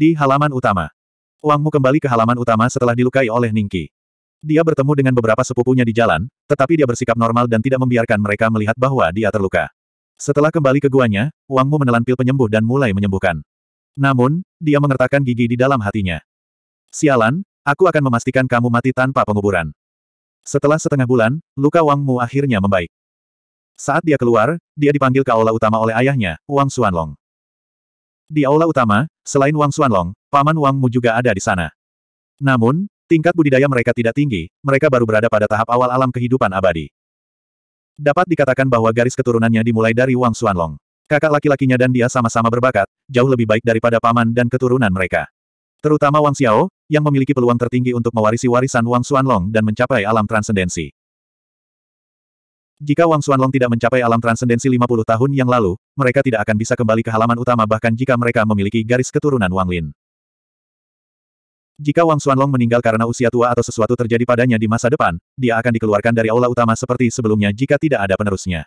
Di halaman utama. Wangmu kembali ke halaman utama setelah dilukai oleh Ningki. Dia bertemu dengan beberapa sepupunya di jalan, tetapi dia bersikap normal dan tidak membiarkan mereka melihat bahwa dia terluka. Setelah kembali ke guanya, Wangmu menelan pil penyembuh dan mulai menyembuhkan. Namun, dia mengertakkan gigi di dalam hatinya. Sialan, aku akan memastikan kamu mati tanpa penguburan. Setelah setengah bulan, luka Wangmu akhirnya membaik. Saat dia keluar, dia dipanggil ke aula utama oleh ayahnya, Wang Xuanlong. Di aula utama, Selain Wang Xuanlong, Paman Wangmu juga ada di sana. Namun, tingkat budidaya mereka tidak tinggi, mereka baru berada pada tahap awal alam kehidupan abadi. Dapat dikatakan bahwa garis keturunannya dimulai dari Wang Xuanlong. Kakak laki-lakinya dan dia sama-sama berbakat, jauh lebih baik daripada paman dan keturunan mereka. Terutama Wang Xiao, yang memiliki peluang tertinggi untuk mewarisi warisan Wang Xuanlong dan mencapai alam transendensi. Jika Wang Xuanlong tidak mencapai alam transendensi 50 tahun yang lalu, mereka tidak akan bisa kembali ke halaman utama bahkan jika mereka memiliki garis keturunan Wang Lin. Jika Wang Xuanlong meninggal karena usia tua atau sesuatu terjadi padanya di masa depan, dia akan dikeluarkan dari aula utama seperti sebelumnya jika tidak ada penerusnya.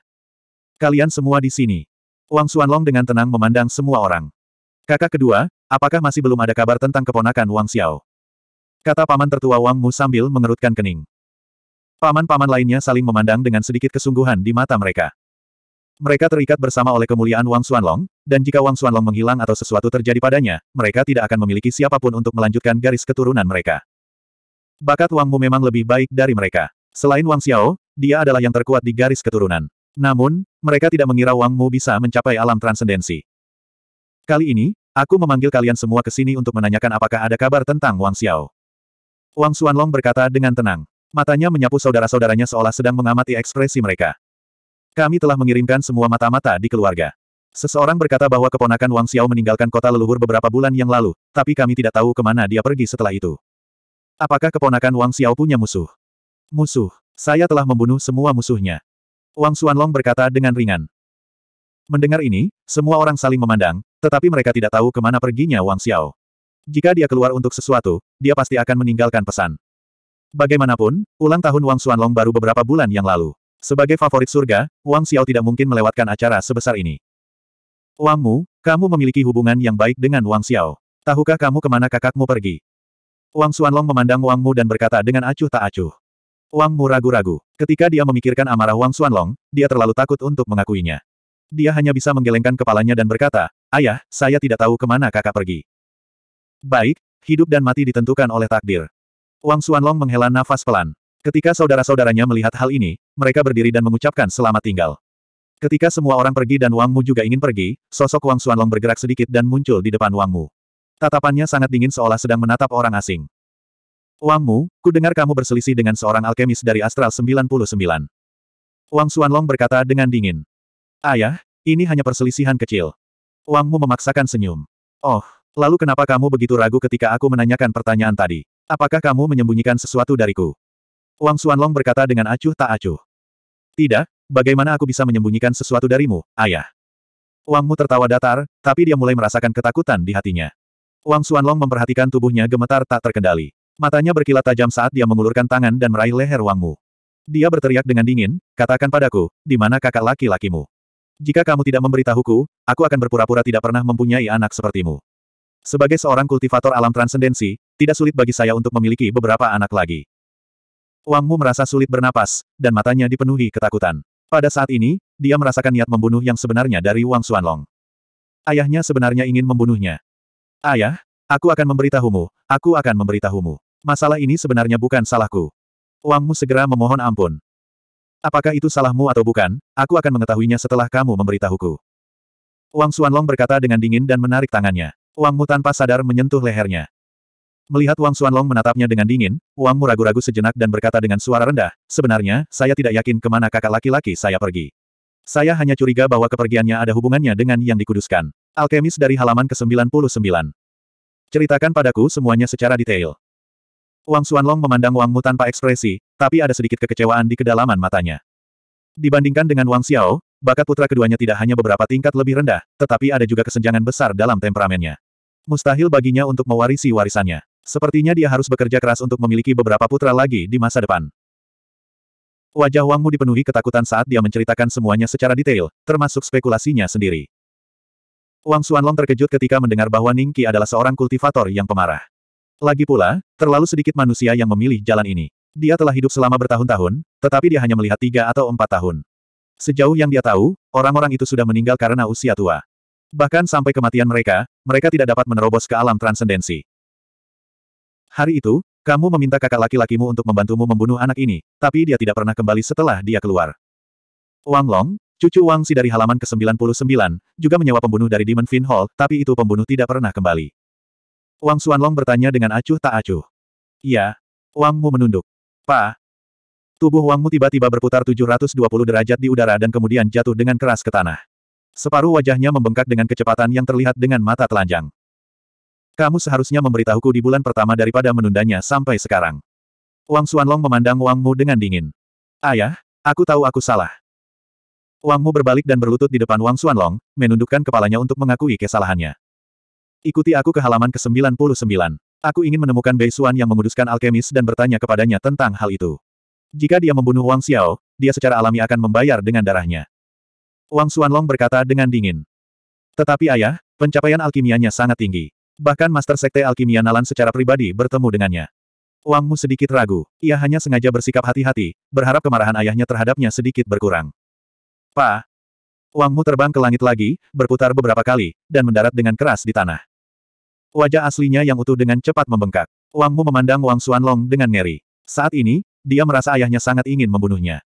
Kalian semua di sini. Wang Xuanlong dengan tenang memandang semua orang. Kakak kedua, apakah masih belum ada kabar tentang keponakan Wang Xiao? Kata paman tertua Wang Mu sambil mengerutkan kening. Paman-paman lainnya saling memandang dengan sedikit kesungguhan di mata mereka. Mereka terikat bersama oleh kemuliaan Wang Xuanlong, dan jika Wang Xuanlong menghilang atau sesuatu terjadi padanya, mereka tidak akan memiliki siapapun untuk melanjutkan garis keturunan mereka. Bakat Wang Mu memang lebih baik dari mereka. Selain Wang Xiao, dia adalah yang terkuat di garis keturunan. Namun, mereka tidak mengira Wang Mu bisa mencapai alam transendensi. Kali ini, aku memanggil kalian semua ke sini untuk menanyakan apakah ada kabar tentang Wang Xiao. Wang Xuanlong berkata dengan tenang. Matanya menyapu saudara-saudaranya seolah sedang mengamati ekspresi mereka. Kami telah mengirimkan semua mata-mata di keluarga. Seseorang berkata bahwa keponakan Wang Xiao meninggalkan kota leluhur beberapa bulan yang lalu, tapi kami tidak tahu kemana dia pergi setelah itu. Apakah keponakan Wang Xiao punya musuh? Musuh. Saya telah membunuh semua musuhnya. Wang Xuanlong berkata dengan ringan. Mendengar ini, semua orang saling memandang, tetapi mereka tidak tahu kemana perginya Wang Xiao. Jika dia keluar untuk sesuatu, dia pasti akan meninggalkan pesan. Bagaimanapun, ulang tahun Wang Xuanlong baru beberapa bulan yang lalu. Sebagai favorit surga, Wang Xiao tidak mungkin melewatkan acara sebesar ini. Wang Mu, kamu memiliki hubungan yang baik dengan Wang Xiao. Tahukah kamu kemana kakakmu pergi? Wang Xuanlong memandang Wang Mu dan berkata dengan acuh tak acuh. Wang Mu ragu-ragu. Ketika dia memikirkan amarah Wang Xuanlong, dia terlalu takut untuk mengakuinya. Dia hanya bisa menggelengkan kepalanya dan berkata, Ayah, saya tidak tahu kemana kakak pergi. Baik, hidup dan mati ditentukan oleh takdir. Wang Xuanlong menghela nafas pelan. Ketika saudara-saudaranya melihat hal ini, mereka berdiri dan mengucapkan selamat tinggal. Ketika semua orang pergi dan Wang Mu juga ingin pergi, sosok Wang Xuanlong bergerak sedikit dan muncul di depan Wang Mu. Tatapannya sangat dingin seolah sedang menatap orang asing. Wang Mu, ku dengar kamu berselisih dengan seorang alkemis dari Astral 99. Wang Xuanlong berkata dengan dingin. Ayah, ini hanya perselisihan kecil. Wang Mu memaksakan senyum. Oh, lalu kenapa kamu begitu ragu ketika aku menanyakan pertanyaan tadi? Apakah kamu menyembunyikan sesuatu dariku? Wang Suanlong berkata dengan acuh tak acuh. Tidak, bagaimana aku bisa menyembunyikan sesuatu darimu, ayah? Wang Mu tertawa datar, tapi dia mulai merasakan ketakutan di hatinya. Wang Suanlong memperhatikan tubuhnya gemetar tak terkendali. Matanya berkilat tajam saat dia mengulurkan tangan dan meraih leher Wang Mu. Dia berteriak dengan dingin, katakan padaku, di mana kakak laki-lakimu? Jika kamu tidak memberitahuku, aku akan berpura-pura tidak pernah mempunyai anak sepertimu. Sebagai seorang kultivator alam transendensi, tidak sulit bagi saya untuk memiliki beberapa anak lagi. Wang Mu merasa sulit bernapas, dan matanya dipenuhi ketakutan. Pada saat ini, dia merasakan niat membunuh yang sebenarnya dari Wang Xuanlong. Ayahnya sebenarnya ingin membunuhnya. Ayah, aku akan memberitahumu, aku akan memberitahumu. Masalah ini sebenarnya bukan salahku. Wang segera memohon ampun. Apakah itu salahmu atau bukan, aku akan mengetahuinya setelah kamu memberitahuku. Wang Xuanlong berkata dengan dingin dan menarik tangannya. Wang Mu tanpa sadar menyentuh lehernya. Melihat Wang Xuanlong menatapnya dengan dingin, Wang Mu ragu-ragu sejenak dan berkata dengan suara rendah, sebenarnya, saya tidak yakin kemana kakak laki-laki saya pergi. Saya hanya curiga bahwa kepergiannya ada hubungannya dengan yang dikuduskan. Alkemis dari halaman ke-99. Ceritakan padaku semuanya secara detail. Wang Xuanlong memandang Wang Mu tanpa ekspresi, tapi ada sedikit kekecewaan di kedalaman matanya. Dibandingkan dengan Wang Xiao, bakat putra keduanya tidak hanya beberapa tingkat lebih rendah, tetapi ada juga kesenjangan besar dalam temperamennya. Mustahil baginya untuk mewarisi warisannya. Sepertinya dia harus bekerja keras untuk memiliki beberapa putra lagi di masa depan. Wajah Wangmu dipenuhi ketakutan saat dia menceritakan semuanya secara detail, termasuk spekulasinya sendiri. Wang Xuanlong terkejut ketika mendengar bahwa Ning adalah seorang kultivator yang pemarah. Lagi pula, terlalu sedikit manusia yang memilih jalan ini. Dia telah hidup selama bertahun-tahun, tetapi dia hanya melihat tiga atau empat tahun. Sejauh yang dia tahu, orang-orang itu sudah meninggal karena usia tua. Bahkan sampai kematian mereka, mereka tidak dapat menerobos ke alam transendensi. Hari itu, kamu meminta kakak laki-lakimu untuk membantumu membunuh anak ini, tapi dia tidak pernah kembali setelah dia keluar. Wang Long, cucu Wang Si dari halaman ke-99, juga menyewa pembunuh dari Demon Fin Hall, tapi itu pembunuh tidak pernah kembali. Wang Xuanlong bertanya dengan acuh tak acuh. Iya. Wang Mu menunduk. Pak. Tubuh Wangmu tiba-tiba berputar 720 derajat di udara dan kemudian jatuh dengan keras ke tanah. Separuh wajahnya membengkak dengan kecepatan yang terlihat dengan mata telanjang. Kamu seharusnya memberitahuku di bulan pertama daripada menundanya sampai sekarang. Wang Xuanlong memandang Wangmu dengan dingin. Ayah, aku tahu aku salah. Wangmu berbalik dan berlutut di depan Wang Xuanlong, menundukkan kepalanya untuk mengakui kesalahannya. Ikuti aku ke halaman ke-99. Aku ingin menemukan Bei Xuan yang menguduskan alkemis dan bertanya kepadanya tentang hal itu. Jika dia membunuh Wang Xiao, dia secara alami akan membayar dengan darahnya. Wang Xuanlong berkata dengan dingin. Tetapi ayah, pencapaian alkimianya sangat tinggi. Bahkan Master Sekte Alkimia Nalan secara pribadi bertemu dengannya. Wang Mu sedikit ragu, ia hanya sengaja bersikap hati-hati, berharap kemarahan ayahnya terhadapnya sedikit berkurang. Pa! Wang Mu terbang ke langit lagi, berputar beberapa kali, dan mendarat dengan keras di tanah. Wajah aslinya yang utuh dengan cepat membengkak. Wang Mu memandang Wang Xuanlong dengan ngeri. Saat ini, dia merasa ayahnya sangat ingin membunuhnya.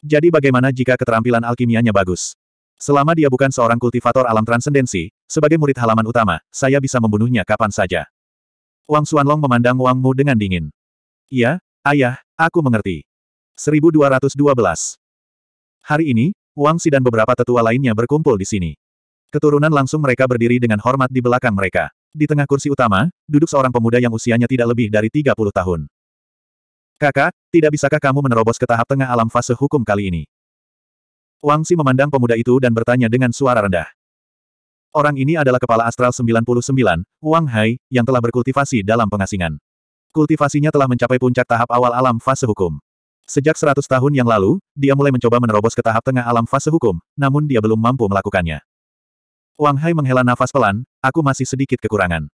Jadi bagaimana jika keterampilan alkimianya bagus? Selama dia bukan seorang kultivator alam transendensi, sebagai murid halaman utama, saya bisa membunuhnya kapan saja. Wang Xuanlong memandang Wang Mu dengan dingin. Iya, ayah, aku mengerti. 1212 Hari ini, Wang Si dan beberapa tetua lainnya berkumpul di sini. Keturunan langsung mereka berdiri dengan hormat di belakang mereka. Di tengah kursi utama, duduk seorang pemuda yang usianya tidak lebih dari 30 tahun. Kakak, tidak bisakah kamu menerobos ke tahap tengah alam fase hukum kali ini? Wang Si memandang pemuda itu dan bertanya dengan suara rendah. Orang ini adalah kepala astral 99, Wang Hai, yang telah berkultivasi dalam pengasingan. Kultivasinya telah mencapai puncak tahap awal alam fase hukum. Sejak 100 tahun yang lalu, dia mulai mencoba menerobos ke tahap tengah alam fase hukum, namun dia belum mampu melakukannya. Wang Hai menghela nafas pelan, aku masih sedikit kekurangan.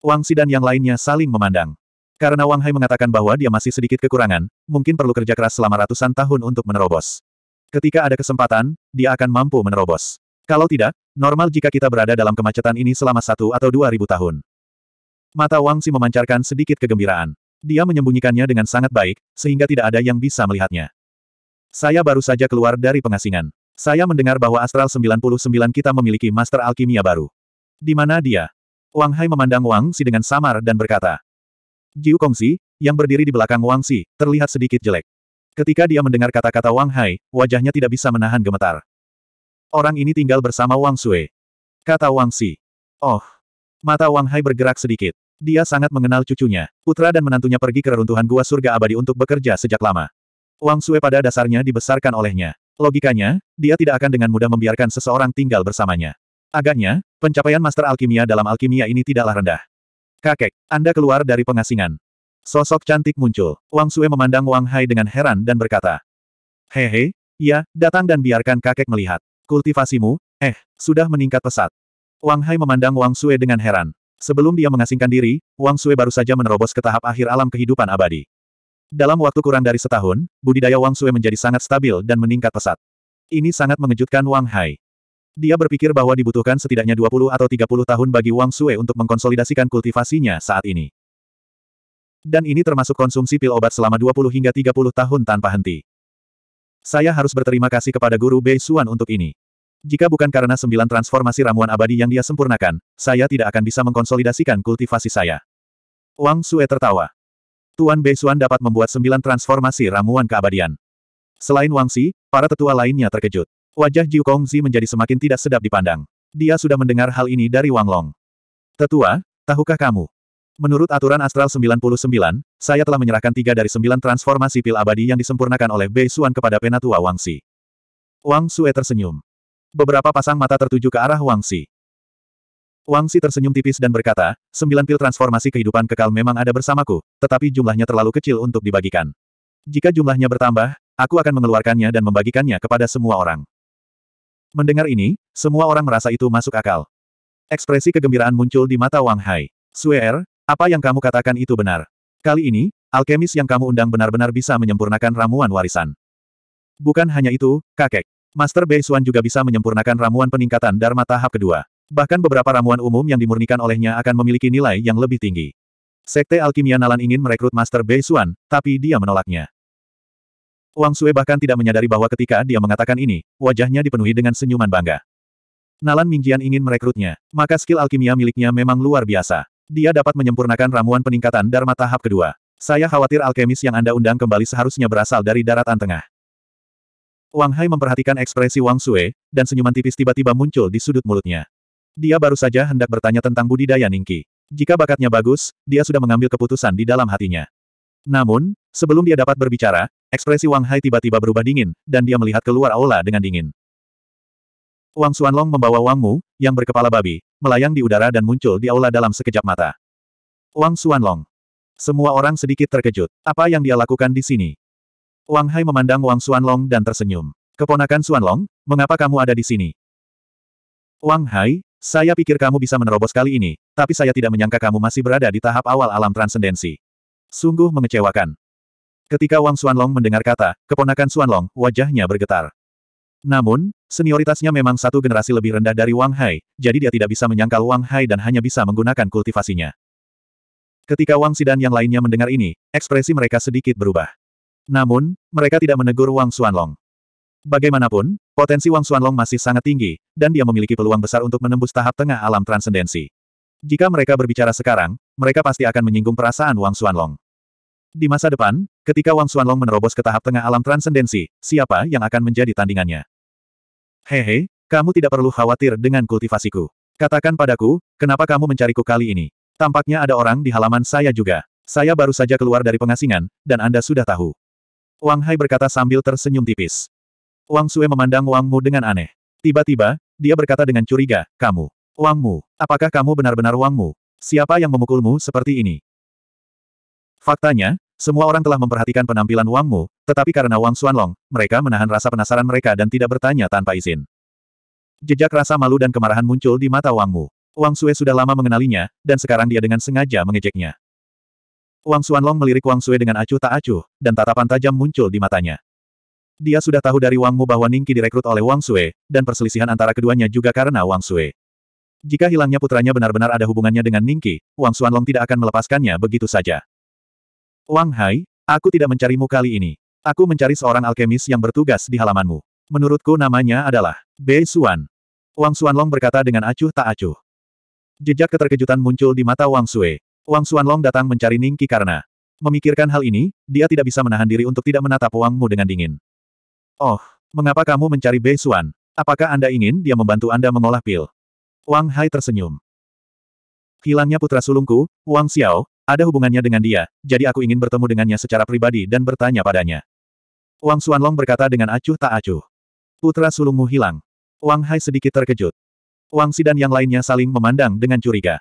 Wang Si dan yang lainnya saling memandang. Karena Wang Hai mengatakan bahwa dia masih sedikit kekurangan, mungkin perlu kerja keras selama ratusan tahun untuk menerobos. Ketika ada kesempatan, dia akan mampu menerobos. Kalau tidak, normal jika kita berada dalam kemacetan ini selama satu atau dua ribu tahun. Mata Wang Si memancarkan sedikit kegembiraan. Dia menyembunyikannya dengan sangat baik, sehingga tidak ada yang bisa melihatnya. Saya baru saja keluar dari pengasingan. Saya mendengar bahwa Astral 99 kita memiliki Master Alkimia baru. Di mana dia? Wang Hai memandang Wang Si dengan samar dan berkata, Jiu Kongsi, yang berdiri di belakang Wang Xi, terlihat sedikit jelek. Ketika dia mendengar kata-kata Wang Hai, wajahnya tidak bisa menahan gemetar. Orang ini tinggal bersama Wang Sui. Kata Wang Xi. Oh. Mata Wang Hai bergerak sedikit. Dia sangat mengenal cucunya. Putra dan menantunya pergi ke reruntuhan gua surga abadi untuk bekerja sejak lama. Wang Sui pada dasarnya dibesarkan olehnya. Logikanya, dia tidak akan dengan mudah membiarkan seseorang tinggal bersamanya. Agaknya, pencapaian master alkimia dalam alkimia ini tidaklah rendah. Kakek, Anda keluar dari pengasingan. Sosok cantik muncul. Wang Sue memandang Wang Hai dengan heran dan berkata. Hehe, ya, datang dan biarkan kakek melihat. Kultivasimu, eh, sudah meningkat pesat. Wang Hai memandang Wang Sue dengan heran. Sebelum dia mengasingkan diri, Wang Sue baru saja menerobos ke tahap akhir alam kehidupan abadi. Dalam waktu kurang dari setahun, budidaya Wang Sue menjadi sangat stabil dan meningkat pesat. Ini sangat mengejutkan Wang Hai. Dia berpikir bahwa dibutuhkan setidaknya 20 atau 30 tahun bagi Wang Sue untuk mengkonsolidasikan kultivasinya saat ini. Dan ini termasuk konsumsi pil obat selama 20 hingga 30 tahun tanpa henti. Saya harus berterima kasih kepada Guru Bei Xuan untuk ini. Jika bukan karena sembilan transformasi ramuan abadi yang dia sempurnakan, saya tidak akan bisa mengkonsolidasikan kultivasi saya. Wang Sue tertawa. Tuan Bei Suan dapat membuat sembilan transformasi ramuan keabadian. Selain Wang Si, para tetua lainnya terkejut. Wajah Jiu Kongzi menjadi semakin tidak sedap dipandang. Dia sudah mendengar hal ini dari Wang Long. Tetua, tahukah kamu? Menurut aturan Astral 99, saya telah menyerahkan tiga dari sembilan transformasi pil abadi yang disempurnakan oleh Bei Xuan kepada penatua Wang Xi. Wang Sue tersenyum. Beberapa pasang mata tertuju ke arah Wang Xi. Wang Xi tersenyum tipis dan berkata, sembilan pil transformasi kehidupan kekal memang ada bersamaku, tetapi jumlahnya terlalu kecil untuk dibagikan. Jika jumlahnya bertambah, aku akan mengeluarkannya dan membagikannya kepada semua orang. Mendengar ini, semua orang merasa itu masuk akal. Ekspresi kegembiraan muncul di mata Wang Hai. Su'er, er, apa yang kamu katakan itu benar. Kali ini, alkemis yang kamu undang benar-benar bisa menyempurnakan ramuan warisan. Bukan hanya itu, kakek. Master Bei Xuan juga bisa menyempurnakan ramuan peningkatan Dharma tahap kedua. Bahkan beberapa ramuan umum yang dimurnikan olehnya akan memiliki nilai yang lebih tinggi. Sekte Alkimia Nalan ingin merekrut Master Bei Xuan, tapi dia menolaknya. Wang Sue bahkan tidak menyadari bahwa ketika dia mengatakan ini, wajahnya dipenuhi dengan senyuman bangga. Nalan Mingjian ingin merekrutnya, maka skill alkimia miliknya memang luar biasa. Dia dapat menyempurnakan ramuan peningkatan Dharma tahap kedua. Saya khawatir alkemis yang Anda undang kembali seharusnya berasal dari daratan tengah. Wang Hai memperhatikan ekspresi Wang Sue, dan senyuman tipis tiba-tiba muncul di sudut mulutnya. Dia baru saja hendak bertanya tentang budidaya Ningki. Jika bakatnya bagus, dia sudah mengambil keputusan di dalam hatinya. Namun, sebelum dia dapat berbicara, Ekspresi Wang Hai tiba-tiba berubah dingin, dan dia melihat keluar aula dengan dingin. Wang Xuanlong membawa Wang Mu, yang berkepala babi, melayang di udara dan muncul di aula dalam sekejap mata. Wang Xuanlong. Semua orang sedikit terkejut. Apa yang dia lakukan di sini? Wang Hai memandang Wang Xuanlong dan tersenyum. Keponakan Xuanlong, mengapa kamu ada di sini? Wang Hai, saya pikir kamu bisa menerobos kali ini, tapi saya tidak menyangka kamu masih berada di tahap awal alam transendensi. Sungguh mengecewakan. Ketika Wang Xuanlong mendengar kata, keponakan Xuanlong, wajahnya bergetar. Namun, senioritasnya memang satu generasi lebih rendah dari Wang Hai, jadi dia tidak bisa menyangkal Wang Hai dan hanya bisa menggunakan kultivasinya. Ketika Wang Sidan yang lainnya mendengar ini, ekspresi mereka sedikit berubah. Namun, mereka tidak menegur Wang Xuanlong. Bagaimanapun, potensi Wang Xuanlong masih sangat tinggi, dan dia memiliki peluang besar untuk menembus tahap tengah alam transendensi. Jika mereka berbicara sekarang, mereka pasti akan menyinggung perasaan Wang Xuanlong. Di masa depan, ketika Wang Xuanlong menerobos ke tahap tengah alam transendensi, siapa yang akan menjadi tandingannya? Hehe, kamu tidak perlu khawatir dengan kultivasiku. Katakan padaku, kenapa kamu mencariku kali ini? Tampaknya ada orang di halaman saya juga. Saya baru saja keluar dari pengasingan, dan Anda sudah tahu. Wang Hai berkata sambil tersenyum tipis. Wang Sue memandang Wang Mu dengan aneh. Tiba-tiba, dia berkata dengan curiga, kamu. Wang Mu, apakah kamu benar-benar Wang Mu? Siapa yang memukulmu seperti ini? Faktanya, semua orang telah memperhatikan penampilan Wang Mu, tetapi karena Wang Xuanlong, mereka menahan rasa penasaran mereka dan tidak bertanya tanpa izin. Jejak rasa malu dan kemarahan muncul di mata Wang Mu. Wang Sue sudah lama mengenalinya, dan sekarang dia dengan sengaja mengejeknya. Wang Xuanlong melirik Wang Sue dengan acuh tak acuh, dan tatapan tajam muncul di matanya. Dia sudah tahu dari Wang Mu bahwa Ningki direkrut oleh Wang Sue, dan perselisihan antara keduanya juga karena Wang Sue. Jika hilangnya putranya benar-benar ada hubungannya dengan Ningki, Wang Xuanlong tidak akan melepaskannya begitu saja. Wang Hai, aku tidak mencarimu kali ini. Aku mencari seorang alkemis yang bertugas di halamanmu. Menurutku namanya adalah Bei Xuan. Wang Xuanlong berkata dengan acuh tak acuh. Jejak keterkejutan muncul di mata Wang Sue. Wang Xuanlong datang mencari Ning Qi karena memikirkan hal ini, dia tidak bisa menahan diri untuk tidak menatap Wang Mu dengan dingin. Oh, mengapa kamu mencari Bei Xuan? Apakah Anda ingin dia membantu Anda mengolah pil? Wang Hai tersenyum. Hilangnya putra sulungku, Wang Xiao, ada hubungannya dengan dia, jadi aku ingin bertemu dengannya secara pribadi dan bertanya padanya. Wang Xuanlong berkata dengan acuh tak acuh. Putra sulungmu hilang. Wang Hai sedikit terkejut. Wang Sidan yang lainnya saling memandang dengan curiga.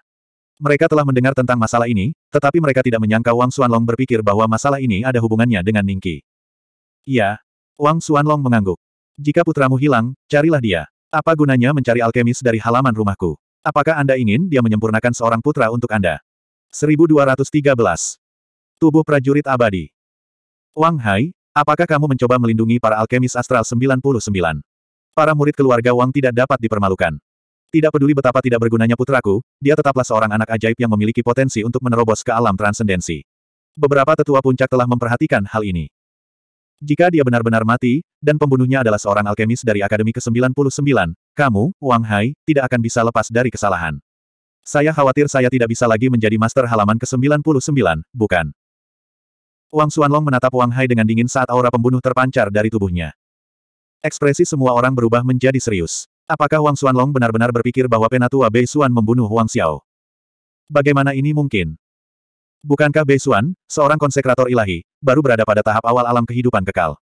Mereka telah mendengar tentang masalah ini, tetapi mereka tidak menyangka Wang Xuanlong berpikir bahwa masalah ini ada hubungannya dengan Ningki. Iya. Wang Xuanlong mengangguk. Jika putramu hilang, carilah dia. Apa gunanya mencari alkemis dari halaman rumahku? Apakah Anda ingin dia menyempurnakan seorang putra untuk Anda? 1213. Tubuh prajurit abadi. Wang Hai, apakah kamu mencoba melindungi para alkemis astral 99? Para murid keluarga Wang tidak dapat dipermalukan. Tidak peduli betapa tidak bergunanya putraku, dia tetaplah seorang anak ajaib yang memiliki potensi untuk menerobos ke alam transendensi. Beberapa tetua puncak telah memperhatikan hal ini. Jika dia benar-benar mati, dan pembunuhnya adalah seorang alkemis dari Akademi ke-99, kamu, Wang Hai, tidak akan bisa lepas dari kesalahan. Saya khawatir saya tidak bisa lagi menjadi master halaman ke-99, bukan? Wang Xuanlong menatap Wang Hai dengan dingin saat aura pembunuh terpancar dari tubuhnya. Ekspresi semua orang berubah menjadi serius. Apakah Wang Xuanlong benar-benar berpikir bahwa penatua Bei Xuan membunuh Wang Xiao? Bagaimana ini mungkin? Bukankah Bei Xuan, seorang konsekrator ilahi, baru berada pada tahap awal alam kehidupan kekal?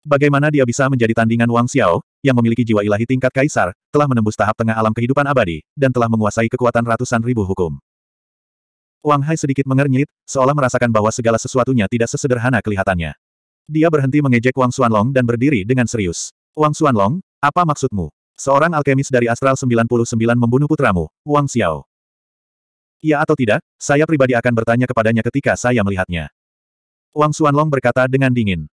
Bagaimana dia bisa menjadi tandingan Wang Xiao, yang memiliki jiwa ilahi tingkat kaisar, telah menembus tahap tengah alam kehidupan abadi, dan telah menguasai kekuatan ratusan ribu hukum. Wang Hai sedikit mengernyit, seolah merasakan bahwa segala sesuatunya tidak sesederhana kelihatannya. Dia berhenti mengejek Wang Xuanlong dan berdiri dengan serius. Wang Xuanlong, apa maksudmu? Seorang alkemis dari Astral 99 membunuh putramu, Wang Xiao. Ya atau tidak, saya pribadi akan bertanya kepadanya ketika saya melihatnya. Wang Xuanlong berkata dengan dingin.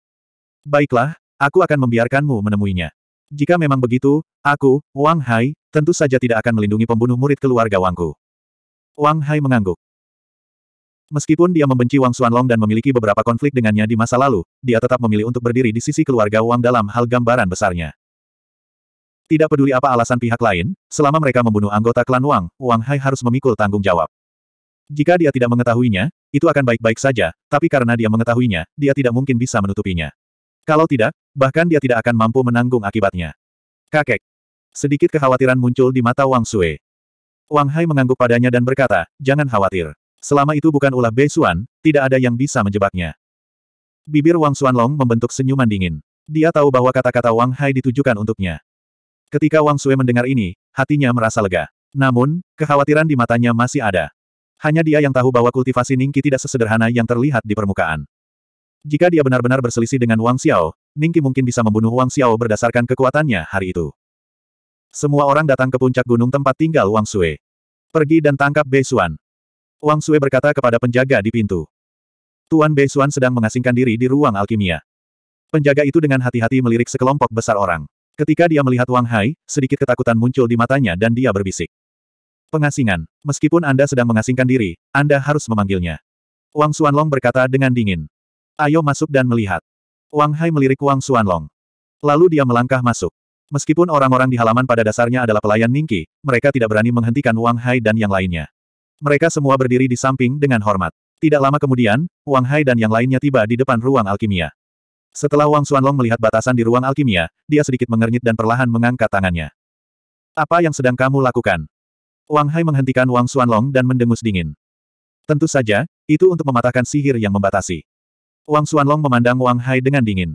Baiklah, aku akan membiarkanmu menemuinya. Jika memang begitu, aku, Wang Hai, tentu saja tidak akan melindungi pembunuh murid keluarga Wangku. Wang Hai mengangguk. Meskipun dia membenci Wang Xuanlong dan memiliki beberapa konflik dengannya di masa lalu, dia tetap memilih untuk berdiri di sisi keluarga Wang dalam hal gambaran besarnya. Tidak peduli apa alasan pihak lain, selama mereka membunuh anggota klan Wang, Wang Hai harus memikul tanggung jawab. Jika dia tidak mengetahuinya, itu akan baik-baik saja, tapi karena dia mengetahuinya, dia tidak mungkin bisa menutupinya. Kalau tidak, bahkan dia tidak akan mampu menanggung akibatnya. Kakek. Sedikit kekhawatiran muncul di mata Wang Sui. Wang Hai mengangguk padanya dan berkata, jangan khawatir. Selama itu bukan ulah Bei Suan, tidak ada yang bisa menjebaknya. Bibir Wang Suan Long membentuk senyuman dingin. Dia tahu bahwa kata-kata Wang Hai ditujukan untuknya. Ketika Wang Sui mendengar ini, hatinya merasa lega. Namun, kekhawatiran di matanya masih ada. Hanya dia yang tahu bahwa kultivasi Ningki tidak sesederhana yang terlihat di permukaan. Jika dia benar-benar berselisih dengan Wang Xiao, Ningki mungkin bisa membunuh Wang Xiao berdasarkan kekuatannya hari itu. Semua orang datang ke puncak gunung tempat tinggal Wang Sui. Pergi dan tangkap Bei Xuan. Wang Sui berkata kepada penjaga di pintu. Tuan Bei Xuan sedang mengasingkan diri di ruang alkimia. Penjaga itu dengan hati-hati melirik sekelompok besar orang. Ketika dia melihat Wang Hai, sedikit ketakutan muncul di matanya dan dia berbisik. Pengasingan. Meskipun Anda sedang mengasingkan diri, Anda harus memanggilnya. Wang Xuanlong berkata dengan dingin. Ayo masuk dan melihat. Wang Hai melirik Wang Xuanlong. Lalu dia melangkah masuk. Meskipun orang-orang di halaman pada dasarnya adalah pelayan Ningki, mereka tidak berani menghentikan Wang Hai dan yang lainnya. Mereka semua berdiri di samping dengan hormat. Tidak lama kemudian, Wang Hai dan yang lainnya tiba di depan ruang alkimia. Setelah Wang Xuanlong melihat batasan di ruang alkimia, dia sedikit mengernyit dan perlahan mengangkat tangannya. Apa yang sedang kamu lakukan? Wang Hai menghentikan Wang Xuanlong dan mendengus dingin. Tentu saja, itu untuk mematahkan sihir yang membatasi. Wang Xuanlong memandang Wang Hai dengan dingin.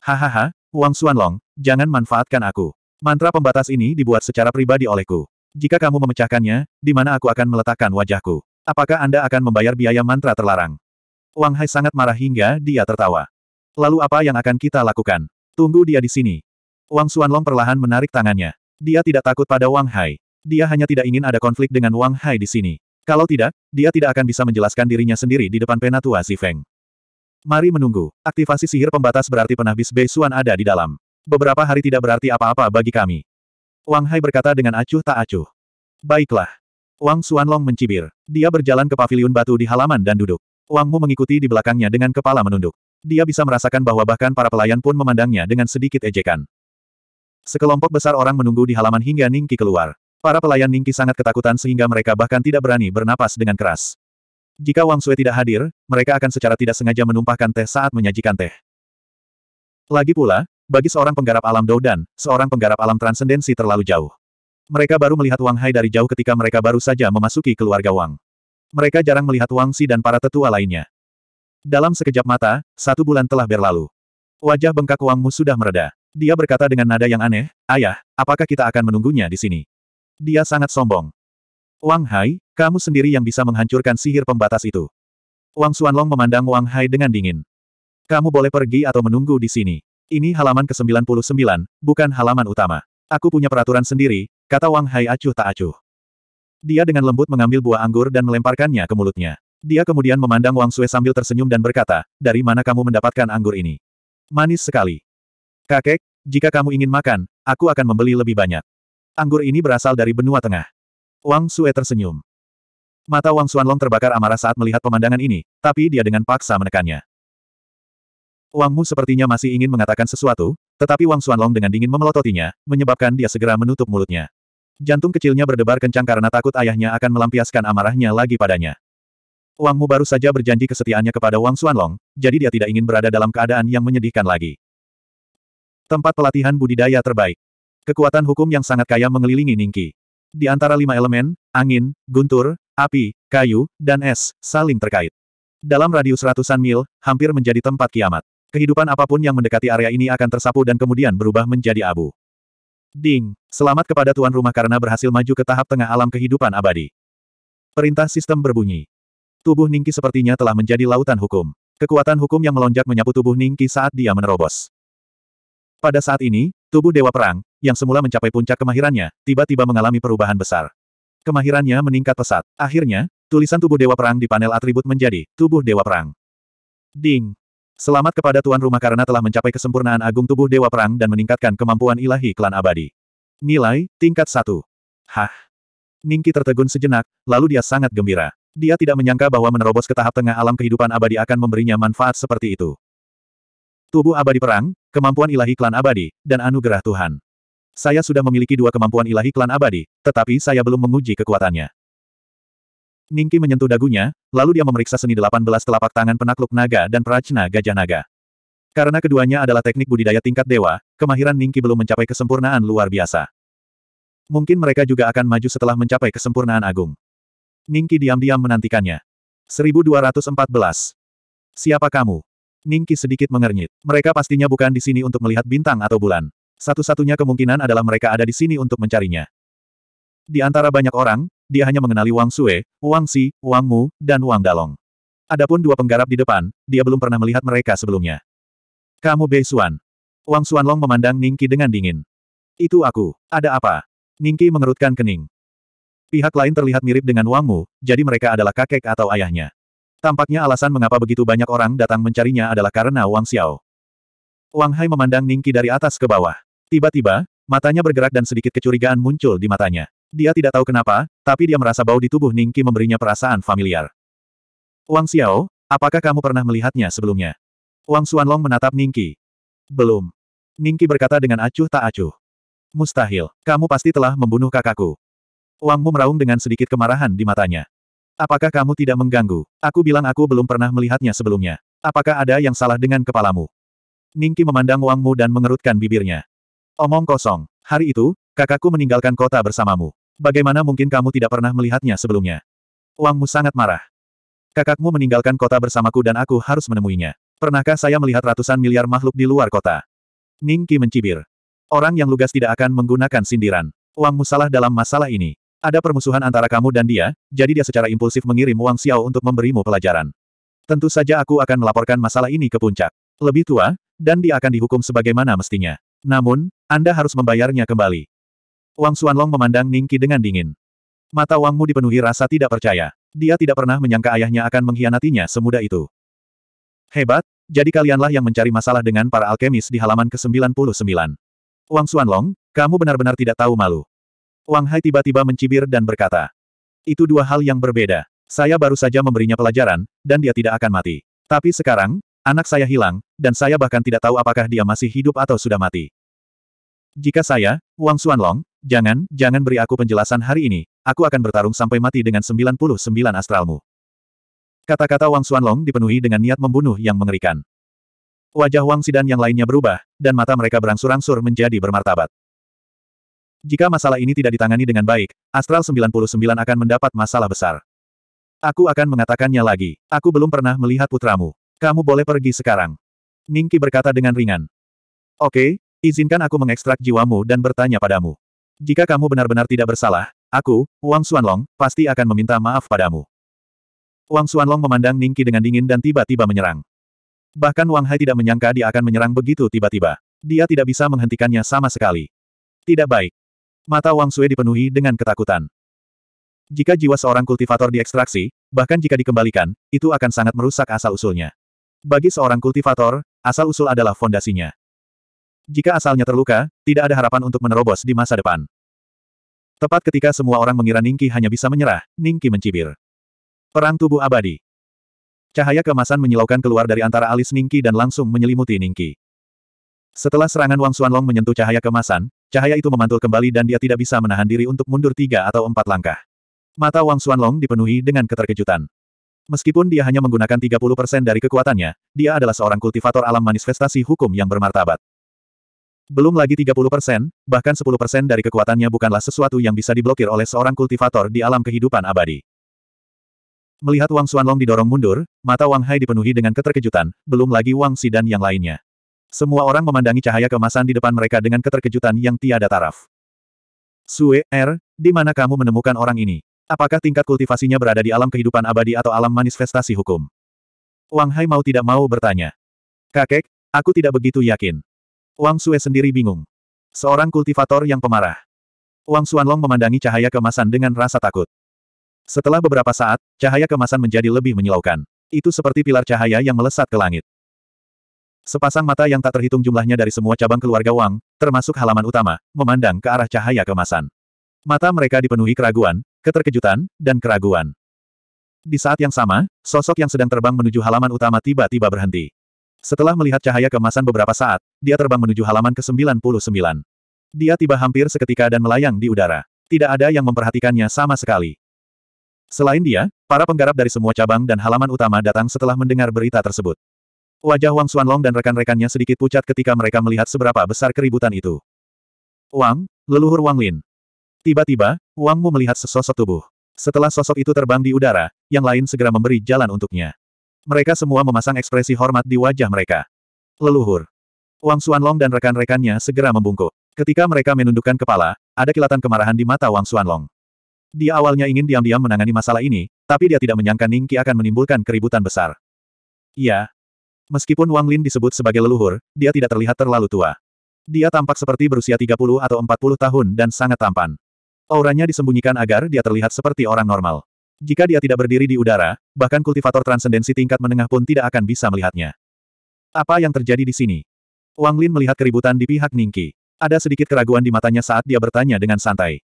Hahaha, Wang Xuanlong, jangan manfaatkan aku. Mantra pembatas ini dibuat secara pribadi olehku. Jika kamu memecahkannya, di mana aku akan meletakkan wajahku? Apakah Anda akan membayar biaya mantra terlarang? Wang Hai sangat marah hingga dia tertawa. Lalu apa yang akan kita lakukan? Tunggu dia di sini. Wang Xuanlong perlahan menarik tangannya. Dia tidak takut pada Wang Hai. Dia hanya tidak ingin ada konflik dengan Wang Hai di sini. Kalau tidak, dia tidak akan bisa menjelaskan dirinya sendiri di depan penatua Zifeng. Mari menunggu. Aktivasi sihir pembatas berarti penabis Bei Xuan ada di dalam. Beberapa hari tidak berarti apa-apa bagi kami. Wang Hai berkata dengan acuh tak acuh. Baiklah. Wang Xuanlong mencibir. Dia berjalan ke paviliun batu di halaman dan duduk. Wang Mu mengikuti di belakangnya dengan kepala menunduk. Dia bisa merasakan bahwa bahkan para pelayan pun memandangnya dengan sedikit ejekan. Sekelompok besar orang menunggu di halaman hingga Ningki keluar. Para pelayan Ningki sangat ketakutan sehingga mereka bahkan tidak berani bernapas dengan keras. Jika Wang Sui tidak hadir, mereka akan secara tidak sengaja menumpahkan teh saat menyajikan teh. Lagi pula, bagi seorang penggarap alam Doudan, seorang penggarap alam transendensi terlalu jauh. Mereka baru melihat Wang Hai dari jauh ketika mereka baru saja memasuki keluarga Wang. Mereka jarang melihat Wang Si dan para tetua lainnya. Dalam sekejap mata, satu bulan telah berlalu. Wajah bengkak Wang Mu sudah mereda. Dia berkata dengan nada yang aneh, Ayah, apakah kita akan menunggunya di sini? Dia sangat sombong. Wang Hai, kamu sendiri yang bisa menghancurkan sihir pembatas itu. Wang Xuanlong memandang Wang Hai dengan dingin. Kamu boleh pergi atau menunggu di sini. Ini halaman ke-99, bukan halaman utama. Aku punya peraturan sendiri, kata Wang Hai acuh tak acuh. Dia dengan lembut mengambil buah anggur dan melemparkannya ke mulutnya. Dia kemudian memandang Wang Sue sambil tersenyum dan berkata, dari mana kamu mendapatkan anggur ini? Manis sekali. Kakek, jika kamu ingin makan, aku akan membeli lebih banyak. Anggur ini berasal dari benua tengah. Wang Sue tersenyum. Mata Wang Xuanlong terbakar amarah saat melihat pemandangan ini, tapi dia dengan paksa menekannya. Wang Mu sepertinya masih ingin mengatakan sesuatu, tetapi Wang Xuanlong dengan dingin memelototinya, menyebabkan dia segera menutup mulutnya. Jantung kecilnya berdebar kencang karena takut ayahnya akan melampiaskan amarahnya lagi padanya. Wang Mu baru saja berjanji kesetiaannya kepada Wang Xuanlong, jadi dia tidak ingin berada dalam keadaan yang menyedihkan lagi. Tempat pelatihan budidaya terbaik. Kekuatan hukum yang sangat kaya mengelilingi Ningqi. Di antara lima elemen, angin, guntur, api, kayu, dan es, saling terkait. Dalam radius ratusan mil, hampir menjadi tempat kiamat. Kehidupan apapun yang mendekati area ini akan tersapu dan kemudian berubah menjadi abu. Ding! Selamat kepada tuan rumah karena berhasil maju ke tahap tengah alam kehidupan abadi. Perintah sistem berbunyi. Tubuh Ningki sepertinya telah menjadi lautan hukum. Kekuatan hukum yang melonjak menyapu tubuh Ningki saat dia menerobos. Pada saat ini, tubuh Dewa Perang, yang semula mencapai puncak kemahirannya, tiba-tiba mengalami perubahan besar. Kemahirannya meningkat pesat. Akhirnya, tulisan tubuh Dewa Perang di panel atribut menjadi tubuh Dewa Perang. Ding! Selamat kepada Tuan Rumah karena telah mencapai kesempurnaan agung tubuh Dewa Perang dan meningkatkan kemampuan ilahi klan abadi. Nilai, tingkat satu. Hah! Ningki tertegun sejenak, lalu dia sangat gembira. Dia tidak menyangka bahwa menerobos ke tahap tengah alam kehidupan abadi akan memberinya manfaat seperti itu. Tubuh abadi perang, kemampuan ilahi klan abadi, dan anugerah Tuhan. Saya sudah memiliki dua kemampuan ilahi klan abadi, tetapi saya belum menguji kekuatannya. Ningki menyentuh dagunya, lalu dia memeriksa seni 18 telapak tangan penakluk naga dan prajna gajah naga. Karena keduanya adalah teknik budidaya tingkat dewa, kemahiran Ningki belum mencapai kesempurnaan luar biasa. Mungkin mereka juga akan maju setelah mencapai kesempurnaan agung. Ningki diam-diam menantikannya. 1214. Siapa kamu? Ningki sedikit mengernyit. Mereka pastinya bukan di sini untuk melihat bintang atau bulan. Satu-satunya kemungkinan adalah mereka ada di sini untuk mencarinya. Di antara banyak orang, dia hanya mengenali Wang Sue, Wang Si, Wang Mu, dan Wang Dalong. Adapun dua penggarap di depan, dia belum pernah melihat mereka sebelumnya. Kamu Bei Suan. Wang Long memandang Ningki dengan dingin. Itu aku. Ada apa? Ningki mengerutkan kening. Pihak lain terlihat mirip dengan Wang Mu, jadi mereka adalah kakek atau ayahnya. Tampaknya alasan mengapa begitu banyak orang datang mencarinya adalah karena Wang Xiao. Wang Hai memandang Ningki dari atas ke bawah. Tiba-tiba, matanya bergerak dan sedikit kecurigaan muncul di matanya. Dia tidak tahu kenapa, tapi dia merasa bau di tubuh Ningki memberinya perasaan familiar. Wang Xiao, apakah kamu pernah melihatnya sebelumnya? Wang Xuanlong menatap Ningki. Belum. Ningki berkata dengan acuh tak acuh. Mustahil, kamu pasti telah membunuh kakakku. Mu meraung dengan sedikit kemarahan di matanya. Apakah kamu tidak mengganggu? Aku bilang aku belum pernah melihatnya sebelumnya. Apakah ada yang salah dengan kepalamu? Ningki memandang Wang Mu dan mengerutkan bibirnya. Omong kosong. Hari itu, kakakku meninggalkan kota bersamamu. Bagaimana mungkin kamu tidak pernah melihatnya sebelumnya? Wangmu sangat marah. Kakakmu meninggalkan kota bersamaku dan aku harus menemuinya. Pernahkah saya melihat ratusan miliar makhluk di luar kota? Ningki mencibir. Orang yang lugas tidak akan menggunakan sindiran. Wangmu salah dalam masalah ini. Ada permusuhan antara kamu dan dia, jadi dia secara impulsif mengirim Wang Xiao untuk memberimu pelajaran. Tentu saja aku akan melaporkan masalah ini ke puncak. Lebih tua, dan dia akan dihukum sebagaimana mestinya. Namun, Anda harus membayarnya kembali. Wang Xuanlong memandang Ningki dengan dingin. Mata Wangmu dipenuhi rasa tidak percaya. Dia tidak pernah menyangka ayahnya akan mengkhianatinya semudah itu. Hebat, jadi kalianlah yang mencari masalah dengan para alkemis di halaman ke-99. Wang Xuanlong, kamu benar-benar tidak tahu malu. Wang Hai tiba-tiba mencibir dan berkata. Itu dua hal yang berbeda. Saya baru saja memberinya pelajaran, dan dia tidak akan mati. Tapi sekarang, Anak saya hilang, dan saya bahkan tidak tahu apakah dia masih hidup atau sudah mati. Jika saya, Wang Xuanlong, jangan, jangan beri aku penjelasan hari ini, aku akan bertarung sampai mati dengan 99 astralmu. Kata-kata Wang Xuanlong dipenuhi dengan niat membunuh yang mengerikan. Wajah Wang Sidan yang lainnya berubah, dan mata mereka berangsur-angsur menjadi bermartabat. Jika masalah ini tidak ditangani dengan baik, Astral 99 akan mendapat masalah besar. Aku akan mengatakannya lagi, aku belum pernah melihat putramu. Kamu boleh pergi sekarang. Ningki berkata dengan ringan. Oke, izinkan aku mengekstrak jiwamu dan bertanya padamu. Jika kamu benar-benar tidak bersalah, aku, Wang Xuanlong, pasti akan meminta maaf padamu. Wang Xuanlong memandang Ningki dengan dingin dan tiba-tiba menyerang. Bahkan Wang Hai tidak menyangka dia akan menyerang begitu tiba-tiba. Dia tidak bisa menghentikannya sama sekali. Tidak baik. Mata Wang Sui dipenuhi dengan ketakutan. Jika jiwa seorang kultivator diekstraksi, bahkan jika dikembalikan, itu akan sangat merusak asal-usulnya. Bagi seorang kultivator, asal-usul adalah fondasinya. Jika asalnya terluka, tidak ada harapan untuk menerobos di masa depan. Tepat ketika semua orang mengira Ningki hanya bisa menyerah, Ningki mencibir. Perang tubuh abadi. Cahaya kemasan menyilaukan keluar dari antara alis Ningki dan langsung menyelimuti Ningki. Setelah serangan Wang Xuanlong menyentuh cahaya kemasan, cahaya itu memantul kembali dan dia tidak bisa menahan diri untuk mundur tiga atau empat langkah. Mata Wang Xuanlong dipenuhi dengan keterkejutan. Meskipun dia hanya menggunakan 30% dari kekuatannya, dia adalah seorang kultivator alam manifestasi hukum yang bermartabat. Belum lagi 30%, bahkan 10% dari kekuatannya bukanlah sesuatu yang bisa diblokir oleh seorang kultivator di alam kehidupan abadi. Melihat Wang Xuanlong didorong mundur, mata Wang Hai dipenuhi dengan keterkejutan, belum lagi Wang Si dan yang lainnya. Semua orang memandangi cahaya kemasan di depan mereka dengan keterkejutan yang tiada taraf. Sue, Er, di mana kamu menemukan orang ini? Apakah tingkat kultivasinya berada di alam kehidupan abadi atau alam manifestasi hukum? Wang Hai mau tidak mau bertanya. Kakek, aku tidak begitu yakin. Wang Sue sendiri bingung. Seorang kultivator yang pemarah. Wang Suanlong memandangi cahaya kemasan dengan rasa takut. Setelah beberapa saat, cahaya kemasan menjadi lebih menyilaukan. Itu seperti pilar cahaya yang melesat ke langit. Sepasang mata yang tak terhitung jumlahnya dari semua cabang keluarga Wang, termasuk halaman utama, memandang ke arah cahaya kemasan. Mata mereka dipenuhi keraguan, keterkejutan, dan keraguan. Di saat yang sama, sosok yang sedang terbang menuju halaman utama tiba-tiba berhenti. Setelah melihat cahaya kemasan beberapa saat, dia terbang menuju halaman ke-99. Dia tiba hampir seketika dan melayang di udara. Tidak ada yang memperhatikannya sama sekali. Selain dia, para penggarap dari semua cabang dan halaman utama datang setelah mendengar berita tersebut. Wajah Wang Xuanlong dan rekan-rekannya sedikit pucat ketika mereka melihat seberapa besar keributan itu. Wang, leluhur Wang Lin, Tiba-tiba, Wang Mu melihat sesosok tubuh. Setelah sosok itu terbang di udara, yang lain segera memberi jalan untuknya. Mereka semua memasang ekspresi hormat di wajah mereka. Leluhur. Wang Xuanlong dan rekan-rekannya segera membungkuk. Ketika mereka menundukkan kepala, ada kilatan kemarahan di mata Wang Xuanlong. Dia awalnya ingin diam-diam menangani masalah ini, tapi dia tidak menyangka Ning Qi akan menimbulkan keributan besar. Ya, Meskipun Wang Lin disebut sebagai leluhur, dia tidak terlihat terlalu tua. Dia tampak seperti berusia 30 atau 40 tahun dan sangat tampan. Auranya disembunyikan agar dia terlihat seperti orang normal. Jika dia tidak berdiri di udara, bahkan kultivator transendensi tingkat menengah pun tidak akan bisa melihatnya. Apa yang terjadi di sini? Wang Lin melihat keributan di pihak Ningki. Ada sedikit keraguan di matanya saat dia bertanya dengan santai.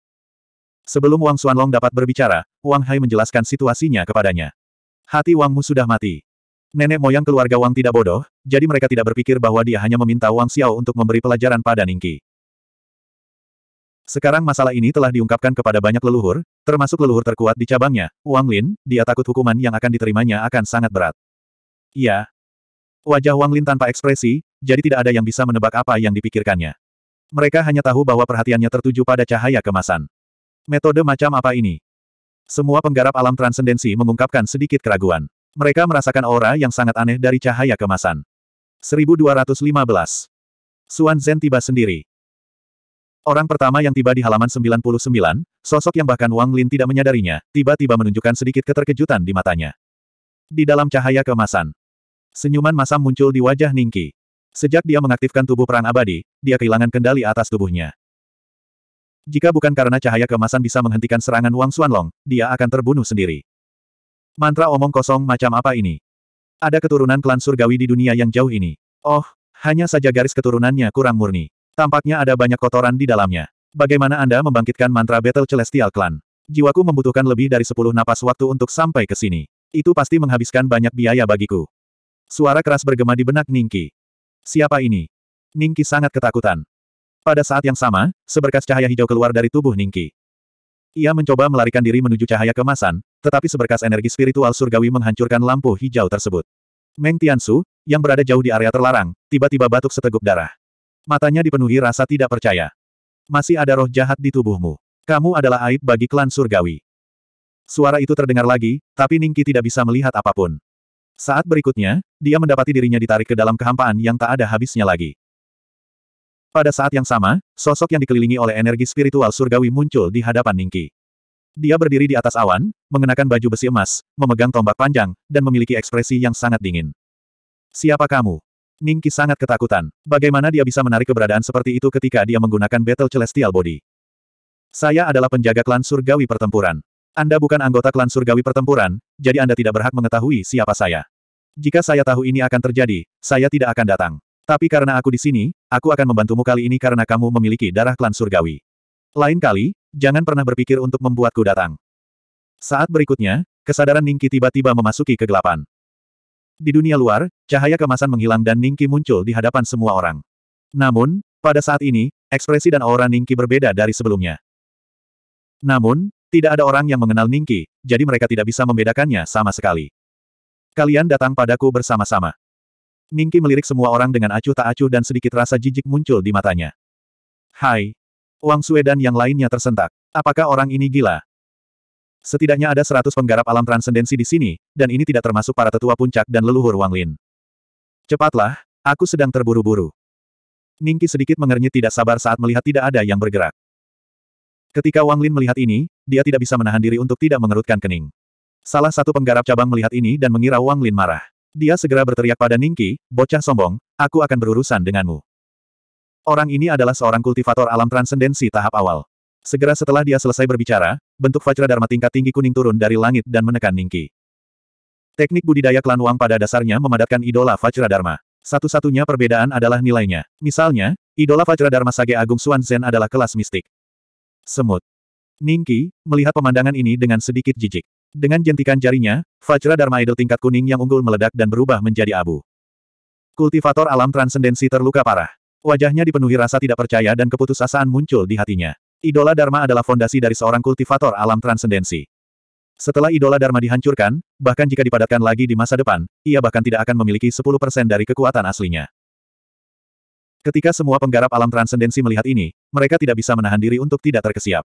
Sebelum Wang Xuanlong dapat berbicara, Wang Hai menjelaskan situasinya kepadanya. Hati Wangmu sudah mati. Nenek moyang keluarga Wang tidak bodoh, jadi mereka tidak berpikir bahwa dia hanya meminta Wang Xiao untuk memberi pelajaran pada Ningki. Sekarang masalah ini telah diungkapkan kepada banyak leluhur, termasuk leluhur terkuat di cabangnya, Wang Lin, dia takut hukuman yang akan diterimanya akan sangat berat. Iya. Wajah Wang Lin tanpa ekspresi, jadi tidak ada yang bisa menebak apa yang dipikirkannya. Mereka hanya tahu bahwa perhatiannya tertuju pada cahaya kemasan. Metode macam apa ini? Semua penggarap alam transendensi mengungkapkan sedikit keraguan. Mereka merasakan aura yang sangat aneh dari cahaya kemasan. 1215. Suan Zhen tiba sendiri. Orang pertama yang tiba di halaman 99, sosok yang bahkan Wang Lin tidak menyadarinya, tiba-tiba menunjukkan sedikit keterkejutan di matanya. Di dalam cahaya kemasan. Senyuman masam muncul di wajah Ningki. Sejak dia mengaktifkan tubuh perang abadi, dia kehilangan kendali atas tubuhnya. Jika bukan karena cahaya kemasan bisa menghentikan serangan Wang Xuanlong, dia akan terbunuh sendiri. Mantra omong kosong macam apa ini? Ada keturunan klan surgawi di dunia yang jauh ini. Oh, hanya saja garis keturunannya kurang murni. Tampaknya ada banyak kotoran di dalamnya. Bagaimana Anda membangkitkan mantra Battle Celestial Clan? Jiwaku membutuhkan lebih dari sepuluh napas waktu untuk sampai ke sini. Itu pasti menghabiskan banyak biaya bagiku. Suara keras bergema di benak Ningki. Siapa ini? Ningki sangat ketakutan. Pada saat yang sama, seberkas cahaya hijau keluar dari tubuh Ningki. Ia mencoba melarikan diri menuju cahaya kemasan, tetapi seberkas energi spiritual surgawi menghancurkan lampu hijau tersebut. Meng Tiansu, yang berada jauh di area terlarang, tiba-tiba batuk seteguk darah. Matanya dipenuhi rasa tidak percaya. Masih ada roh jahat di tubuhmu. Kamu adalah aib bagi klan surgawi. Suara itu terdengar lagi, tapi Ningki tidak bisa melihat apapun. Saat berikutnya, dia mendapati dirinya ditarik ke dalam kehampaan yang tak ada habisnya lagi. Pada saat yang sama, sosok yang dikelilingi oleh energi spiritual surgawi muncul di hadapan Ningki. Dia berdiri di atas awan, mengenakan baju besi emas, memegang tombak panjang, dan memiliki ekspresi yang sangat dingin. Siapa kamu? Ningki sangat ketakutan. Bagaimana dia bisa menarik keberadaan seperti itu ketika dia menggunakan Battle Celestial Body? Saya adalah penjaga klan surgawi pertempuran. Anda bukan anggota klan surgawi pertempuran, jadi Anda tidak berhak mengetahui siapa saya. Jika saya tahu ini akan terjadi, saya tidak akan datang. Tapi karena aku di sini, aku akan membantumu kali ini karena kamu memiliki darah klan surgawi. Lain kali, jangan pernah berpikir untuk membuatku datang. Saat berikutnya, kesadaran Ningki tiba-tiba memasuki kegelapan. Di dunia luar, cahaya kemasan menghilang dan Ningki muncul di hadapan semua orang. Namun, pada saat ini, ekspresi dan aura Ningki berbeda dari sebelumnya. Namun, tidak ada orang yang mengenal Ningki, jadi mereka tidak bisa membedakannya sama sekali. Kalian datang padaku bersama-sama. Ningki melirik semua orang dengan acuh tak acuh dan sedikit rasa jijik muncul di matanya. Hai. Wang Sue dan yang lainnya tersentak. Apakah orang ini gila? Setidaknya ada seratus penggarap alam transendensi di sini, dan ini tidak termasuk para tetua puncak dan leluhur Wang Lin. Cepatlah, aku sedang terburu-buru. Ningki sedikit mengernyit tidak sabar saat melihat tidak ada yang bergerak. Ketika Wang Lin melihat ini, dia tidak bisa menahan diri untuk tidak mengerutkan kening. Salah satu penggarap cabang melihat ini dan mengira Wang Lin marah. Dia segera berteriak pada Ningki, bocah sombong, aku akan berurusan denganmu. Orang ini adalah seorang kultivator alam transendensi tahap awal. Segera setelah dia selesai berbicara, bentuk Fajra Dharma tingkat tinggi kuning turun dari langit dan menekan Ningki. Teknik budidaya klan Wang pada dasarnya memadatkan idola Fajra Dharma. Satu-satunya perbedaan adalah nilainya. Misalnya, idola Fajra Dharma Sage Agung Suan Zen adalah kelas mistik. Semut. Ningki, melihat pemandangan ini dengan sedikit jijik. Dengan jentikan jarinya, Fajra Dharma idol tingkat kuning yang unggul meledak dan berubah menjadi abu. Kultivator alam transendensi terluka parah. Wajahnya dipenuhi rasa tidak percaya dan keputusasaan muncul di hatinya. Idola Dharma adalah fondasi dari seorang kultivator alam transendensi. Setelah idola Dharma dihancurkan, bahkan jika dipadatkan lagi di masa depan, ia bahkan tidak akan memiliki 10% dari kekuatan aslinya. Ketika semua penggarap alam transendensi melihat ini, mereka tidak bisa menahan diri untuk tidak terkesiap.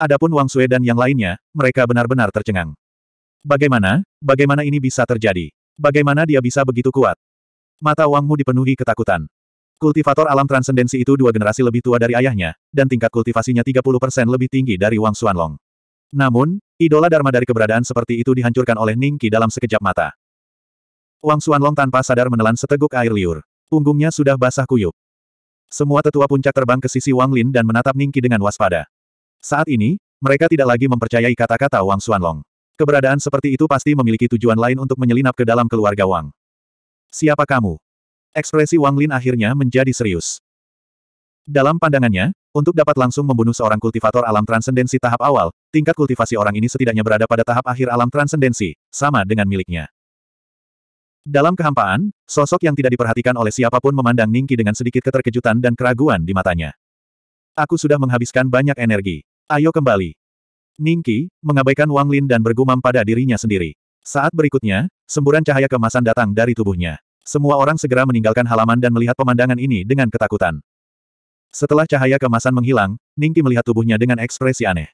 Adapun Wang Sue dan yang lainnya, mereka benar-benar tercengang. Bagaimana, bagaimana ini bisa terjadi? Bagaimana dia bisa begitu kuat? Mata Wangmu dipenuhi ketakutan. Kultivator alam transendensi itu dua generasi lebih tua dari ayahnya, dan tingkat kultivasinya 30% lebih tinggi dari Wang Xuanlong. Namun, idola Dharma dari keberadaan seperti itu dihancurkan oleh Ning Ningqi dalam sekejap mata. Wang Xuanlong tanpa sadar menelan seteguk air liur. Punggungnya sudah basah kuyup. Semua tetua puncak terbang ke sisi Wang Lin dan menatap Ning Ningqi dengan waspada. Saat ini, mereka tidak lagi mempercayai kata-kata Wang Xuanlong. Keberadaan seperti itu pasti memiliki tujuan lain untuk menyelinap ke dalam keluarga Wang. Siapa kamu? Ekspresi Wang Lin akhirnya menjadi serius. Dalam pandangannya, untuk dapat langsung membunuh seorang kultivator alam transendensi tahap awal, tingkat kultivasi orang ini setidaknya berada pada tahap akhir alam transendensi, sama dengan miliknya. Dalam kehampaan, sosok yang tidak diperhatikan oleh siapapun memandang Ningki dengan sedikit keterkejutan dan keraguan di matanya. Aku sudah menghabiskan banyak energi. Ayo kembali. Ningki, mengabaikan Wang Lin dan bergumam pada dirinya sendiri. Saat berikutnya, semburan cahaya kemasan datang dari tubuhnya. Semua orang segera meninggalkan halaman dan melihat pemandangan ini dengan ketakutan. Setelah cahaya kemasan menghilang, Ningki melihat tubuhnya dengan ekspresi aneh.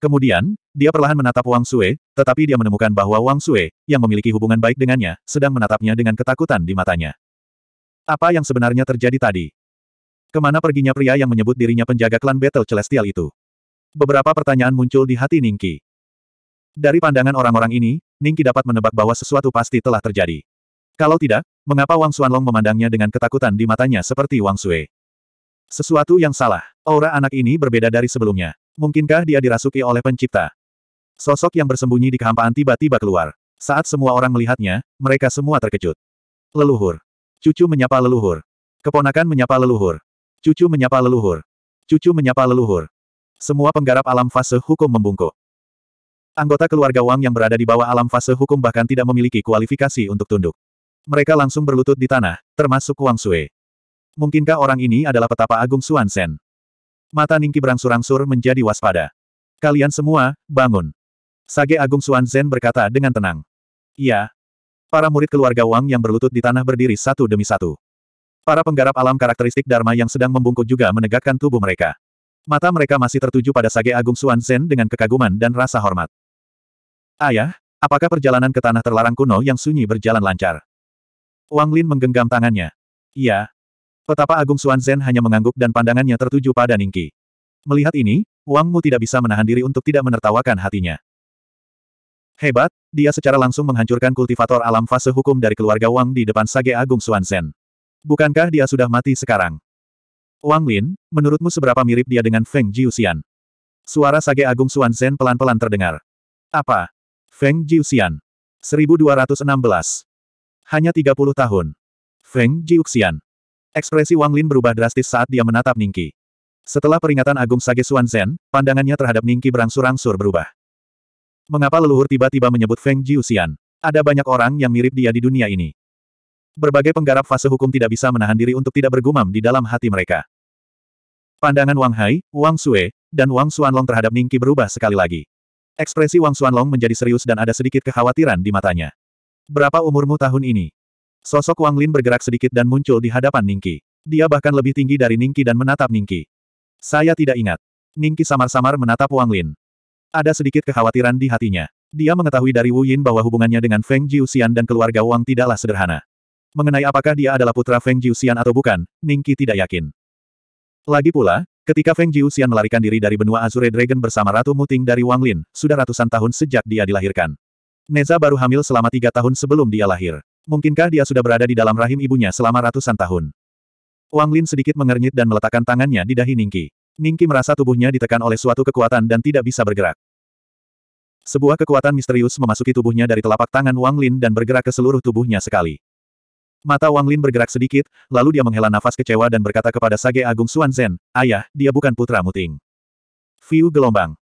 Kemudian, dia perlahan menatap Wang Sue, tetapi dia menemukan bahwa Wang Sue, yang memiliki hubungan baik dengannya, sedang menatapnya dengan ketakutan di matanya. Apa yang sebenarnya terjadi tadi? Kemana perginya pria yang menyebut dirinya penjaga klan Battle Celestial itu? Beberapa pertanyaan muncul di hati Ningki. Dari pandangan orang-orang ini, Ningki dapat menebak bahwa sesuatu pasti telah terjadi. Kalau tidak, mengapa Wang Xuanlong memandangnya dengan ketakutan di matanya seperti Wang Sui? Sesuatu yang salah. Aura anak ini berbeda dari sebelumnya. Mungkinkah dia dirasuki oleh pencipta? Sosok yang bersembunyi di kehampaan tiba-tiba keluar. Saat semua orang melihatnya, mereka semua terkejut. Leluhur. Cucu menyapa leluhur. Keponakan menyapa leluhur. Cucu menyapa leluhur. Cucu menyapa leluhur. Semua penggarap alam fase hukum membungkuk. Anggota keluarga Wang yang berada di bawah alam fase hukum bahkan tidak memiliki kualifikasi untuk tunduk. Mereka langsung berlutut di tanah, termasuk Wang Sui. Mungkinkah orang ini adalah petapa agung Suan Sen? Mata Ningki berangsur-angsur menjadi waspada. Kalian semua, bangun. Sage Agung Suan Zen berkata dengan tenang. Iya. Para murid keluarga Wang yang berlutut di tanah berdiri satu demi satu. Para penggarap alam karakteristik Dharma yang sedang membungkuk juga menegakkan tubuh mereka. Mata mereka masih tertuju pada Sage Agung Suan Zen dengan kekaguman dan rasa hormat. Ayah, apakah perjalanan ke tanah terlarang kuno yang sunyi berjalan lancar? Wang Lin menggenggam tangannya. Iya. Petapa Agung Suan Zhen hanya mengangguk dan pandangannya tertuju pada Ningki. Melihat ini, Wang Mu tidak bisa menahan diri untuk tidak menertawakan hatinya. Hebat, dia secara langsung menghancurkan kultivator alam fase hukum dari keluarga Wang di depan Sage Agung Suan Zhen. Bukankah dia sudah mati sekarang? Wang Lin, menurutmu seberapa mirip dia dengan Feng Jiuxian? Suara Sage Agung Suan Zhen pelan-pelan terdengar. Apa? Feng Jiuxian. 1216. Hanya 30 tahun. Feng Jiuxian. Ekspresi Wang Lin berubah drastis saat dia menatap Ningki. Setelah peringatan agung Sage Xuan Zhen, pandangannya terhadap Ningki berangsur-angsur berubah. Mengapa leluhur tiba-tiba menyebut Feng Jiuxian? Ada banyak orang yang mirip dia di dunia ini. Berbagai penggarap fase hukum tidak bisa menahan diri untuk tidak bergumam di dalam hati mereka. Pandangan Wang Hai, Wang Sue, dan Wang Xuanlong terhadap Ningki berubah sekali lagi. Ekspresi Wang Xuanlong menjadi serius dan ada sedikit kekhawatiran di matanya. Berapa umurmu tahun ini? Sosok Wang Lin bergerak sedikit dan muncul di hadapan Ningki. Dia bahkan lebih tinggi dari Ningki dan menatap Ningki. Saya tidak ingat. Ningki samar-samar menatap Wang Lin. Ada sedikit kekhawatiran di hatinya. Dia mengetahui dari Wu Yin bahwa hubungannya dengan Feng Jiuxian dan keluarga Wang tidaklah sederhana. Mengenai apakah dia adalah putra Feng Jiuxian atau bukan, Ningki tidak yakin. Lagi pula, ketika Feng Jiuxian melarikan diri dari benua Azure Dragon bersama Ratu Muting dari Wang Lin, sudah ratusan tahun sejak dia dilahirkan. Neza baru hamil selama tiga tahun sebelum dia lahir. Mungkinkah dia sudah berada di dalam rahim ibunya selama ratusan tahun? Wang Lin sedikit mengernyit dan meletakkan tangannya di dahi Ningki. Ningki merasa tubuhnya ditekan oleh suatu kekuatan dan tidak bisa bergerak. Sebuah kekuatan misterius memasuki tubuhnya dari telapak tangan Wang Lin dan bergerak ke seluruh tubuhnya sekali. Mata Wang Lin bergerak sedikit, lalu dia menghela nafas kecewa dan berkata kepada Sage Agung Xuan Zen, Ayah, dia bukan putra Muting. View gelombang.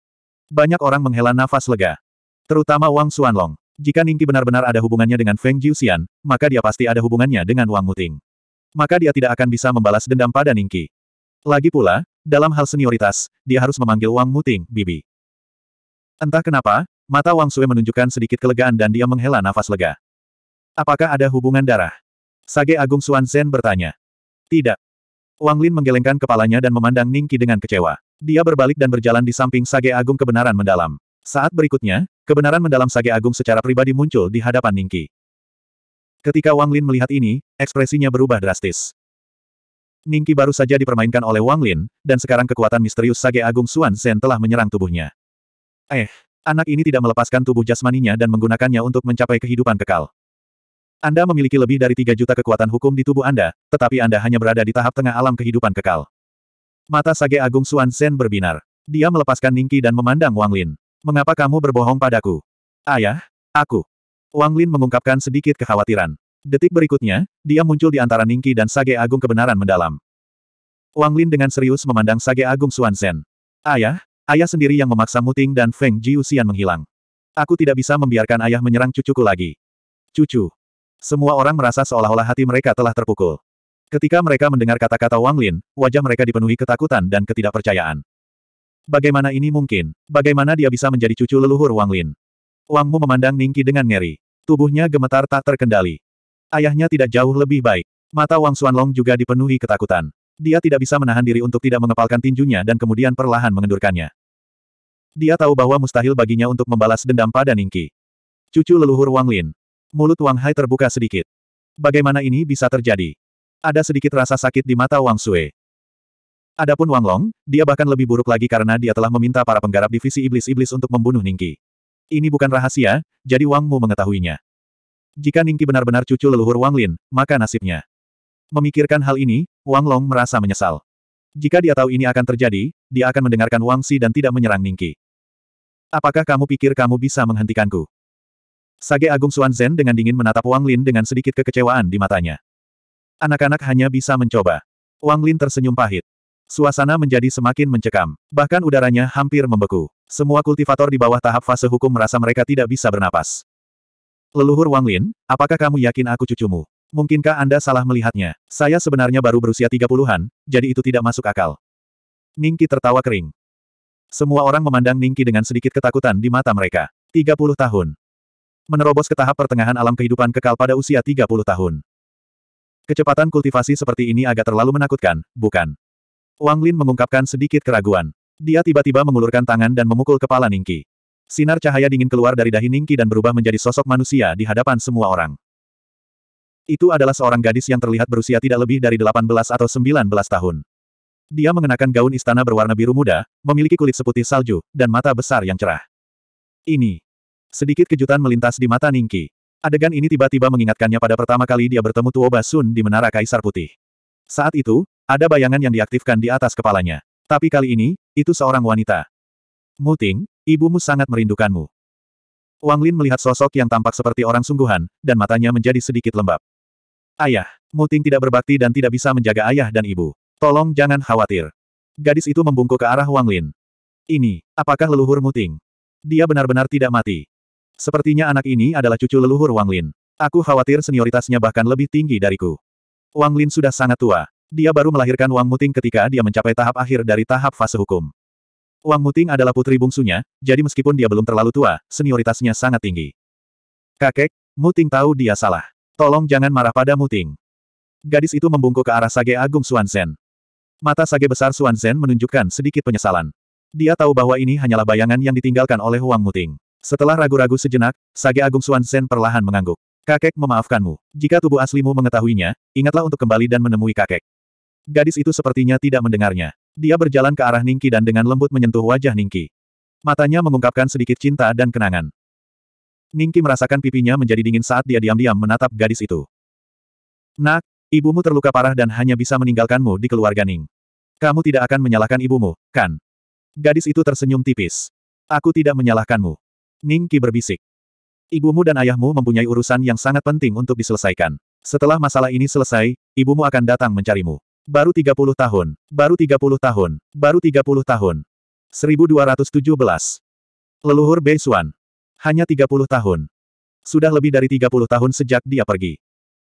Banyak orang menghela nafas lega. Terutama Wang Xuanlong. Jika Ningki benar-benar ada hubungannya dengan Feng Jiuxian, maka dia pasti ada hubungannya dengan Wang Muting. Maka dia tidak akan bisa membalas dendam pada Ningki. Lagi pula, dalam hal senioritas, dia harus memanggil Wang Muting, Bibi. Entah kenapa, mata Wang Sue menunjukkan sedikit kelegaan dan dia menghela nafas lega. Apakah ada hubungan darah? Sage Agung Suan Zen bertanya. Tidak. Wang Lin menggelengkan kepalanya dan memandang Ningki dengan kecewa. Dia berbalik dan berjalan di samping Sage Agung kebenaran mendalam. Saat berikutnya, kebenaran mendalam Sage Agung secara pribadi muncul di hadapan Ningki. Ketika Wang Lin melihat ini, ekspresinya berubah drastis. Ningki baru saja dipermainkan oleh Wang Lin, dan sekarang kekuatan misterius Sage Agung Xuan Zhen telah menyerang tubuhnya. Eh, anak ini tidak melepaskan tubuh jasmaninya dan menggunakannya untuk mencapai kehidupan kekal. Anda memiliki lebih dari 3 juta kekuatan hukum di tubuh Anda, tetapi Anda hanya berada di tahap tengah alam kehidupan kekal. Mata Sage Agung Xuan Zhen berbinar. Dia melepaskan Ningki dan memandang Wang Lin. Mengapa kamu berbohong padaku? Ayah, aku. Wang Lin mengungkapkan sedikit kekhawatiran. Detik berikutnya, dia muncul di antara Ningki dan Sage Agung kebenaran mendalam. Wang Lin dengan serius memandang Sage Agung Zhen. Ayah, ayah sendiri yang memaksa Muting dan Feng Jiuxian menghilang. Aku tidak bisa membiarkan ayah menyerang cucuku lagi. Cucu. Semua orang merasa seolah-olah hati mereka telah terpukul. Ketika mereka mendengar kata-kata Wang Lin, wajah mereka dipenuhi ketakutan dan ketidakpercayaan. Bagaimana ini mungkin? Bagaimana dia bisa menjadi cucu leluhur Wang Lin? Wang Mu memandang Ningki dengan ngeri. Tubuhnya gemetar tak terkendali. Ayahnya tidak jauh lebih baik. Mata Wang Xuanlong juga dipenuhi ketakutan. Dia tidak bisa menahan diri untuk tidak mengepalkan tinjunya dan kemudian perlahan mengendurkannya. Dia tahu bahwa mustahil baginya untuk membalas dendam pada Ningki. Cucu leluhur Wang Lin. Mulut Wang Hai terbuka sedikit. Bagaimana ini bisa terjadi? Ada sedikit rasa sakit di mata Wang Sue. Adapun Wang Long, dia bahkan lebih buruk lagi karena dia telah meminta para penggarap divisi iblis-iblis untuk membunuh Ningki. Ini bukan rahasia, jadi Wang Mu mengetahuinya. Jika Ningki benar-benar cucu leluhur Wang Lin, maka nasibnya. Memikirkan hal ini, Wang Long merasa menyesal. Jika dia tahu ini akan terjadi, dia akan mendengarkan Wang Si dan tidak menyerang Ningki. Apakah kamu pikir kamu bisa menghentikanku? Sage Agung Suan Zhen dengan dingin menatap Wang Lin dengan sedikit kekecewaan di matanya. Anak-anak hanya bisa mencoba. Wang Lin tersenyum pahit. Suasana menjadi semakin mencekam. Bahkan udaranya hampir membeku. Semua kultivator di bawah tahap fase hukum merasa mereka tidak bisa bernapas. Leluhur Wang Lin, apakah kamu yakin aku cucumu? Mungkinkah Anda salah melihatnya? Saya sebenarnya baru berusia 30-an, jadi itu tidak masuk akal. Ningki tertawa kering. Semua orang memandang Ningki dengan sedikit ketakutan di mata mereka. 30 tahun. Menerobos ke tahap pertengahan alam kehidupan kekal pada usia 30 tahun. Kecepatan kultivasi seperti ini agak terlalu menakutkan, bukan? Wang Lin mengungkapkan sedikit keraguan. Dia tiba-tiba mengulurkan tangan dan memukul kepala Ningki. Sinar cahaya dingin keluar dari dahi Ningki dan berubah menjadi sosok manusia di hadapan semua orang. Itu adalah seorang gadis yang terlihat berusia tidak lebih dari 18 atau 19 tahun. Dia mengenakan gaun istana berwarna biru muda, memiliki kulit seputih salju, dan mata besar yang cerah. Ini. Sedikit kejutan melintas di mata Ningki. Adegan ini tiba-tiba mengingatkannya pada pertama kali dia bertemu Tuoba Sun di Menara Kaisar Putih. Saat itu, ada bayangan yang diaktifkan di atas kepalanya. Tapi kali ini, itu seorang wanita. Muting, ibumu sangat merindukanmu. Wang Lin melihat sosok yang tampak seperti orang sungguhan, dan matanya menjadi sedikit lembab. Ayah, Muting tidak berbakti dan tidak bisa menjaga ayah dan ibu. Tolong jangan khawatir. Gadis itu membungkuk ke arah Wang Lin. Ini, apakah leluhur Muting? Dia benar-benar tidak mati. Sepertinya anak ini adalah cucu leluhur Wang Lin. Aku khawatir senioritasnya bahkan lebih tinggi dariku. Wang Lin sudah sangat tua. Dia baru melahirkan Wang Muting ketika dia mencapai tahap akhir dari tahap fase hukum. Wang Muting adalah putri bungsunya, jadi meskipun dia belum terlalu tua, senioritasnya sangat tinggi. Kakek, Muting tahu dia salah. Tolong jangan marah pada Muting. Gadis itu membungkuk ke arah Sage Agung Xuanzhen. Mata Sage besar Xuanzhen menunjukkan sedikit penyesalan. Dia tahu bahwa ini hanyalah bayangan yang ditinggalkan oleh Wang Muting. Setelah ragu-ragu sejenak, Sage Agung Xuanzhen perlahan mengangguk. Kakek memaafkanmu. Jika tubuh aslimu mengetahuinya, ingatlah untuk kembali dan menemui kakek. Gadis itu sepertinya tidak mendengarnya. Dia berjalan ke arah Ningki dan dengan lembut menyentuh wajah Ningki. Matanya mengungkapkan sedikit cinta dan kenangan. Ningki merasakan pipinya menjadi dingin saat dia diam-diam menatap gadis itu. Nak, ibumu terluka parah dan hanya bisa meninggalkanmu di keluarga Ning. Kamu tidak akan menyalahkan ibumu, kan? Gadis itu tersenyum tipis. Aku tidak menyalahkanmu. Ningki berbisik. Ibumu dan ayahmu mempunyai urusan yang sangat penting untuk diselesaikan. Setelah masalah ini selesai, ibumu akan datang mencarimu. Baru 30 tahun, baru 30 tahun, baru 30 tahun. 1217. Leluhur Bei Beisuan. Hanya 30 tahun. Sudah lebih dari 30 tahun sejak dia pergi.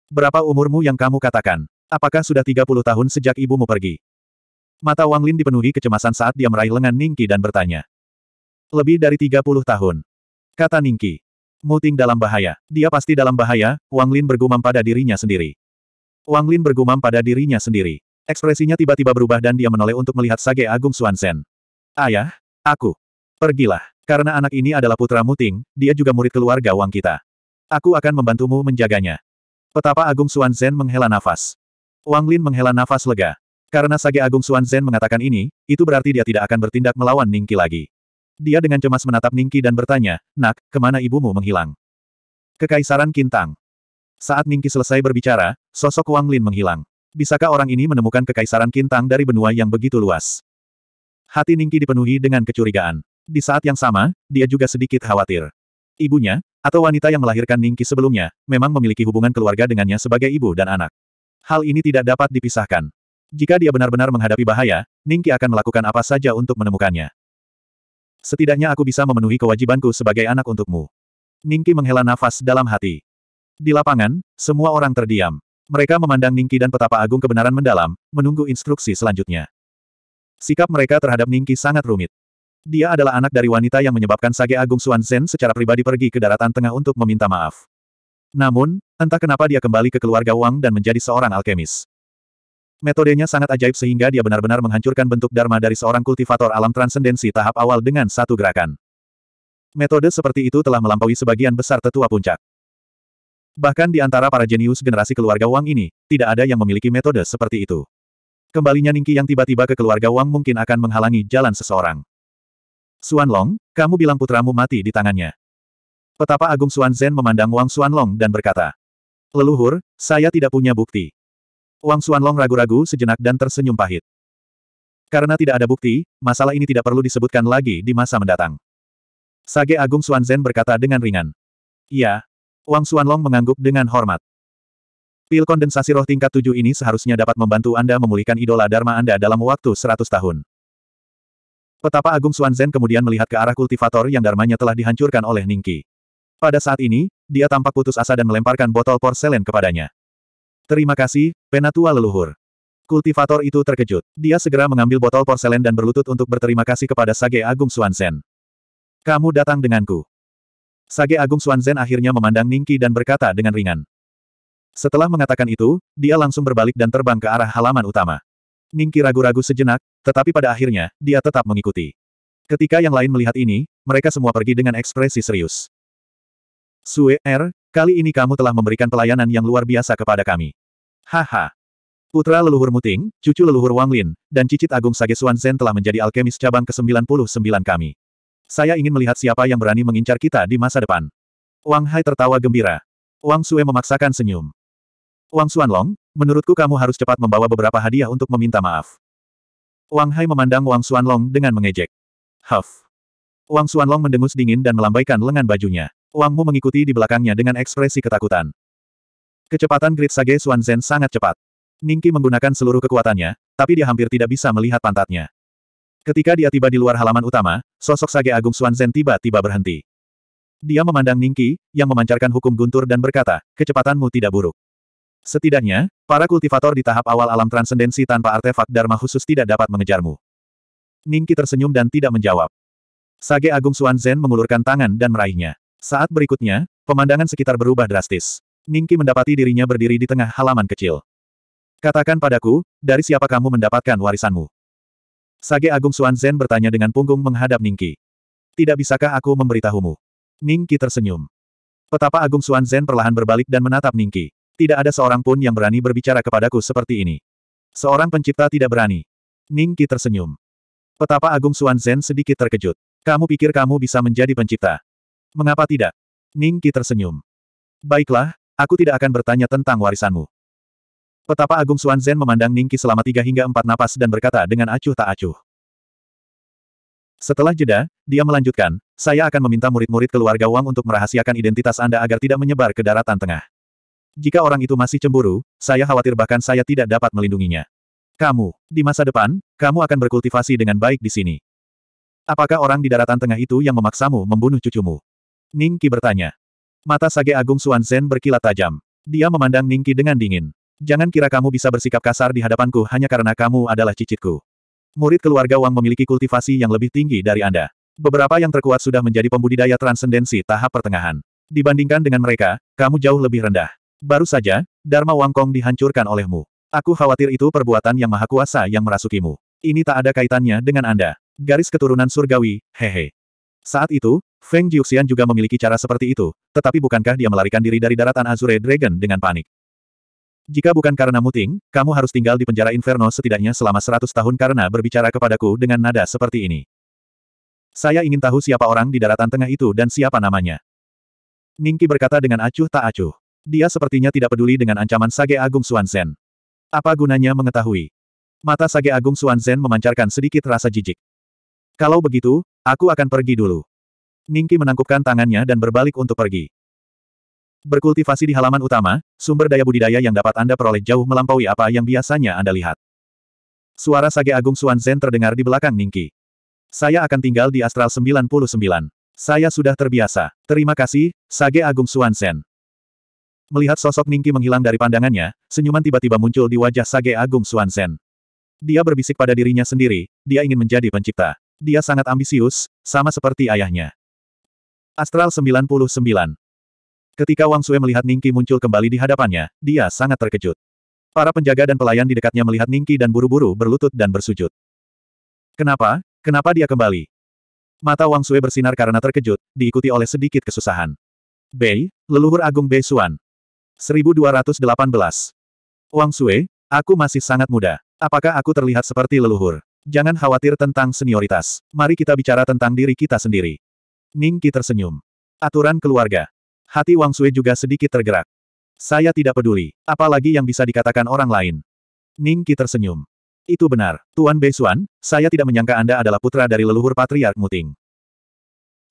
Berapa umurmu yang kamu katakan? Apakah sudah 30 tahun sejak ibumu pergi? Mata Wang Lin dipenuhi kecemasan saat dia meraih lengan Ningki dan bertanya. Lebih dari 30 tahun. Kata Ningki. Muting dalam bahaya. Dia pasti dalam bahaya, Wang Lin bergumam pada dirinya sendiri. Wang Lin bergumam pada dirinya sendiri. Ekspresinya tiba-tiba berubah dan dia menoleh untuk melihat Sage Agung Suansen. Ayah, aku. Pergilah. Karena anak ini adalah putra Muting, dia juga murid keluarga Wang kita. Aku akan membantumu menjaganya. Petapa Agung Suansen menghela nafas. Wang Lin menghela nafas lega. Karena Sage Agung Suansen mengatakan ini, itu berarti dia tidak akan bertindak melawan Ningki lagi. Dia dengan cemas menatap Ningki dan bertanya, Nak, kemana ibumu menghilang? Kekaisaran Kintang. Saat Ningki selesai berbicara, sosok Wang Lin menghilang. Bisakah orang ini menemukan kekaisaran Kintang dari benua yang begitu luas? Hati Ningki dipenuhi dengan kecurigaan. Di saat yang sama, dia juga sedikit khawatir. Ibunya, atau wanita yang melahirkan Ningki sebelumnya, memang memiliki hubungan keluarga dengannya sebagai ibu dan anak. Hal ini tidak dapat dipisahkan. Jika dia benar-benar menghadapi bahaya, Ningki akan melakukan apa saja untuk menemukannya. Setidaknya aku bisa memenuhi kewajibanku sebagai anak untukmu. Ningki menghela nafas dalam hati. Di lapangan, semua orang terdiam. Mereka memandang Ningki dan petapa agung kebenaran mendalam, menunggu instruksi selanjutnya. Sikap mereka terhadap Ningki sangat rumit. Dia adalah anak dari wanita yang menyebabkan Sage Agung Suan Zen secara pribadi pergi ke daratan tengah untuk meminta maaf. Namun, entah kenapa dia kembali ke keluarga Wang dan menjadi seorang alkemis. Metodenya sangat ajaib sehingga dia benar-benar menghancurkan bentuk dharma dari seorang kultivator alam transendensi tahap awal dengan satu gerakan. Metode seperti itu telah melampaui sebagian besar tetua puncak. Bahkan di antara para jenius generasi keluarga Wang ini, tidak ada yang memiliki metode seperti itu. Kembalinya Ningki yang tiba-tiba ke keluarga Wang mungkin akan menghalangi jalan seseorang. Xuan Long, kamu bilang putramu mati di tangannya. Petapa Agung Suan Zhen memandang Wang Xuan Long dan berkata, Leluhur, saya tidak punya bukti. Wang Xuan Long ragu-ragu sejenak dan tersenyum pahit. Karena tidak ada bukti, masalah ini tidak perlu disebutkan lagi di masa mendatang. Sage Agung Suan Zhen berkata dengan ringan. Ya, Wang Xuanlong mengangguk dengan hormat. Pil kondensasi roh tingkat tujuh ini seharusnya dapat membantu Anda memulihkan idola Dharma Anda dalam waktu seratus tahun. Petapa Agung Xuanzhen kemudian melihat ke arah kultivator yang dharmanya telah dihancurkan oleh Ningki. Pada saat ini, dia tampak putus asa dan melemparkan botol porselen kepadanya. Terima kasih, penatua leluhur. Kultivator itu terkejut. Dia segera mengambil botol porselen dan berlutut untuk berterima kasih kepada Sage Agung Xuanzhen. Kamu datang denganku. Sage Agung Suanzen akhirnya memandang Ningki dan berkata dengan ringan. Setelah mengatakan itu, dia langsung berbalik dan terbang ke arah halaman utama. Ningki ragu-ragu sejenak, tetapi pada akhirnya, dia tetap mengikuti. Ketika yang lain melihat ini, mereka semua pergi dengan ekspresi serius. Sue Er, kali ini kamu telah memberikan pelayanan yang luar biasa kepada kami. Haha. Putra leluhur Muting, cucu leluhur Wang Lin, dan cicit agung Sage Suanzen telah menjadi alkemis cabang ke-99 kami. Saya ingin melihat siapa yang berani mengincar kita di masa depan. Wang Hai tertawa gembira. Wang Sue memaksakan senyum. Wang Xuanlong, menurutku kamu harus cepat membawa beberapa hadiah untuk meminta maaf. Wang Hai memandang Wang Xuanlong dengan mengejek. Huff. Wang Xuanlong mendengus dingin dan melambaikan lengan bajunya. Wang Mu mengikuti di belakangnya dengan ekspresi ketakutan. Kecepatan grit Sage Zen sangat cepat. Ningki menggunakan seluruh kekuatannya, tapi dia hampir tidak bisa melihat pantatnya. Ketika dia tiba di luar halaman utama, sosok Sage Agung Zhen tiba-tiba berhenti. Dia memandang Ningki, yang memancarkan hukum guntur dan berkata, kecepatanmu tidak buruk. Setidaknya, para kultivator di tahap awal alam transendensi tanpa artefak Dharma khusus tidak dapat mengejarmu. Ningki tersenyum dan tidak menjawab. Sage Agung Zhen mengulurkan tangan dan meraihnya. Saat berikutnya, pemandangan sekitar berubah drastis. Ningki mendapati dirinya berdiri di tengah halaman kecil. Katakan padaku, dari siapa kamu mendapatkan warisanmu? Sage Agung Suan Zhen bertanya dengan punggung menghadap Ningki. Tidak bisakah aku memberitahumu? Ningki tersenyum. Petapa Agung Suan Zhen perlahan berbalik dan menatap Ningki. Tidak ada seorang pun yang berani berbicara kepadaku seperti ini. Seorang pencipta tidak berani. Ningki tersenyum. Petapa Agung Suan Zhen sedikit terkejut. Kamu pikir kamu bisa menjadi pencipta? Mengapa tidak? Ningki tersenyum. Baiklah, aku tidak akan bertanya tentang warisanmu. Petapa Agung Xuan Zhen memandang Ningki selama tiga hingga empat napas dan berkata dengan acuh tak acuh. Setelah jeda, dia melanjutkan, saya akan meminta murid-murid keluarga Wang untuk merahasiakan identitas Anda agar tidak menyebar ke daratan tengah. Jika orang itu masih cemburu, saya khawatir bahkan saya tidak dapat melindunginya. Kamu, di masa depan, kamu akan berkultivasi dengan baik di sini. Apakah orang di daratan tengah itu yang memaksamu membunuh cucumu? Ningki bertanya. Mata Sage Agung Xuan Zhen berkilat tajam. Dia memandang Ningki dengan dingin. Jangan kira kamu bisa bersikap kasar di hadapanku hanya karena kamu adalah cicitku. Murid keluarga Wang memiliki kultivasi yang lebih tinggi dari Anda. Beberapa yang terkuat sudah menjadi pembudidaya transendensi tahap pertengahan. Dibandingkan dengan mereka, kamu jauh lebih rendah. Baru saja, Dharma Wangkong dihancurkan olehmu. Aku khawatir itu perbuatan yang maha kuasa yang merasukimu. Ini tak ada kaitannya dengan Anda. Garis keturunan surgawi, hehe. Saat itu, Feng Jiuxian juga memiliki cara seperti itu, tetapi bukankah dia melarikan diri dari daratan Azure Dragon dengan panik? Jika bukan karena muting, kamu harus tinggal di penjara Inferno setidaknya selama seratus tahun karena berbicara kepadaku dengan nada seperti ini. Saya ingin tahu siapa orang di daratan tengah itu dan siapa namanya. Ningki berkata dengan acuh tak acuh. Dia sepertinya tidak peduli dengan ancaman Sage Agung Suanzen. Apa gunanya mengetahui? Mata Sage Agung Suanzen memancarkan sedikit rasa jijik. Kalau begitu, aku akan pergi dulu. Ningki menangkupkan tangannya dan berbalik untuk pergi. Berkultivasi di halaman utama, sumber daya budidaya yang dapat Anda peroleh jauh melampaui apa yang biasanya Anda lihat. Suara Sage Agung Suan Zen terdengar di belakang Ningki. Saya akan tinggal di Astral 99. Saya sudah terbiasa. Terima kasih, Sage Agung Suan Zen. Melihat sosok Ningki menghilang dari pandangannya, senyuman tiba-tiba muncul di wajah Sage Agung Suan Zen. Dia berbisik pada dirinya sendiri, dia ingin menjadi pencipta. Dia sangat ambisius, sama seperti ayahnya. Astral 99. Ketika Wang Sue melihat Ningki muncul kembali di hadapannya, dia sangat terkejut. Para penjaga dan pelayan di dekatnya melihat Ningki dan buru-buru berlutut dan bersujud. Kenapa? Kenapa dia kembali? Mata Wang Sue bersinar karena terkejut, diikuti oleh sedikit kesusahan. Bei, leluhur agung Bei Xuan. 1218. Wang Sue, aku masih sangat muda. Apakah aku terlihat seperti leluhur? Jangan khawatir tentang senioritas. Mari kita bicara tentang diri kita sendiri. Ningki tersenyum. Aturan keluarga. Hati Wang Sui juga sedikit tergerak. Saya tidak peduli, apalagi yang bisa dikatakan orang lain. Ning Qi tersenyum. Itu benar, Tuan Beisuan, saya tidak menyangka Anda adalah putra dari leluhur Patriark Muting.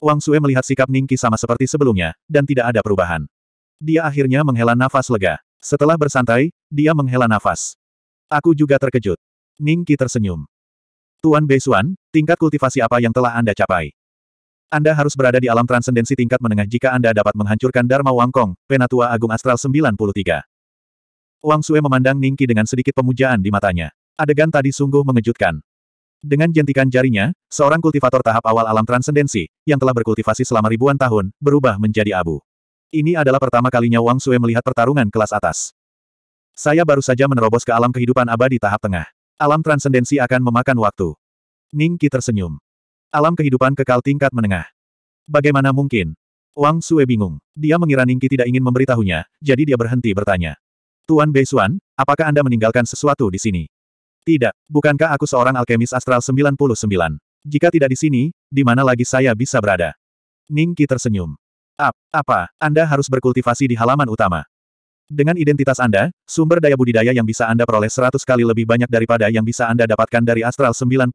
Wang Sui melihat sikap Ning Qi sama seperti sebelumnya, dan tidak ada perubahan. Dia akhirnya menghela nafas lega. Setelah bersantai, dia menghela nafas. Aku juga terkejut. Ning Qi tersenyum. Tuan Beisuan, tingkat kultivasi apa yang telah Anda capai? Anda harus berada di alam transendensi tingkat menengah jika Anda dapat menghancurkan Dharma Wangkong, Penatua Agung Astral 93. Wang Sue memandang Ningki dengan sedikit pemujaan di matanya. Adegan tadi sungguh mengejutkan. Dengan jentikan jarinya, seorang kultivator tahap awal alam transendensi, yang telah berkultivasi selama ribuan tahun, berubah menjadi abu. Ini adalah pertama kalinya Wang Sue melihat pertarungan kelas atas. Saya baru saja menerobos ke alam kehidupan abadi tahap tengah. Alam transendensi akan memakan waktu. Ningki tersenyum. Alam kehidupan kekal tingkat menengah. Bagaimana mungkin? Wang Sue bingung. Dia mengira Ningki tidak ingin memberitahunya, jadi dia berhenti bertanya. Tuan Beisuan, apakah Anda meninggalkan sesuatu di sini? Tidak, bukankah aku seorang alkemis astral 99? Jika tidak di sini, di mana lagi saya bisa berada? Ningki tersenyum. Ap, apa, Anda harus berkultivasi di halaman utama. Dengan identitas Anda, sumber daya budidaya yang bisa Anda peroleh 100 kali lebih banyak daripada yang bisa Anda dapatkan dari Astral 99.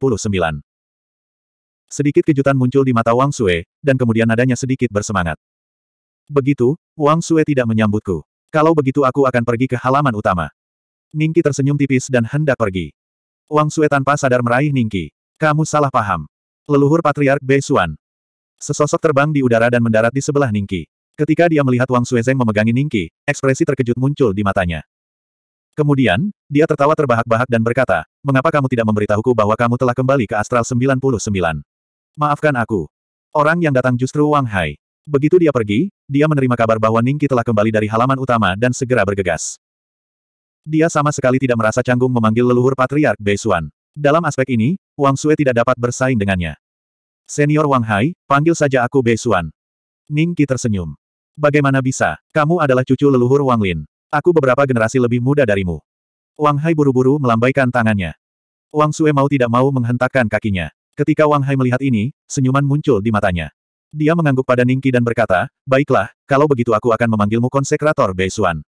Sedikit kejutan muncul di mata Wang Sue, dan kemudian nadanya sedikit bersemangat. Begitu, Wang Sue tidak menyambutku. Kalau begitu aku akan pergi ke halaman utama. Ningki tersenyum tipis dan hendak pergi. Wang Sue tanpa sadar meraih Ningki. Kamu salah paham. Leluhur Patriark Bei Xuan. Sesosok terbang di udara dan mendarat di sebelah Ningki. Ketika dia melihat Wang Sue Zeng memegangi Ningki, ekspresi terkejut muncul di matanya. Kemudian, dia tertawa terbahak-bahak dan berkata, Mengapa kamu tidak memberitahuku bahwa kamu telah kembali ke Astral 99? Maafkan aku. Orang yang datang justru Wang Hai. Begitu dia pergi, dia menerima kabar bahwa Ningki telah kembali dari halaman utama dan segera bergegas. Dia sama sekali tidak merasa canggung memanggil leluhur patriark Bei Beisuan. Dalam aspek ini, Wang Sue tidak dapat bersaing dengannya. Senior Wang Hai, panggil saja aku Bei Beisuan. Ningki tersenyum. Bagaimana bisa? Kamu adalah cucu leluhur Wang Lin. Aku beberapa generasi lebih muda darimu. Wang Hai buru-buru melambaikan tangannya. Wang Sue mau tidak mau menghentakkan kakinya. Ketika Wang Hai melihat ini, senyuman muncul di matanya. Dia mengangguk pada Ningki dan berkata, baiklah, kalau begitu aku akan memanggilmu konsekrator Beisuan.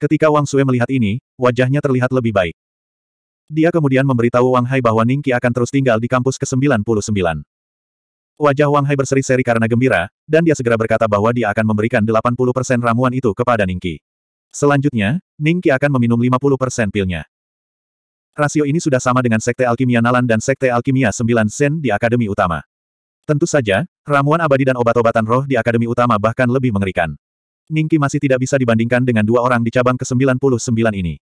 Ketika Wang Sue melihat ini, wajahnya terlihat lebih baik. Dia kemudian memberitahu Wang Hai bahwa Ningki akan terus tinggal di kampus ke-99. Wajah Wang Hai berseri-seri karena gembira, dan dia segera berkata bahwa dia akan memberikan 80% ramuan itu kepada Ningki. Selanjutnya, Ningki akan meminum 50% pilnya. Rasio ini sudah sama dengan Sekte Alkimia Nalan dan Sekte Alkimia Sembilan Sen di Akademi Utama. Tentu saja, ramuan abadi dan obat-obatan roh di Akademi Utama bahkan lebih mengerikan. Ningki masih tidak bisa dibandingkan dengan dua orang di cabang ke-99 ini.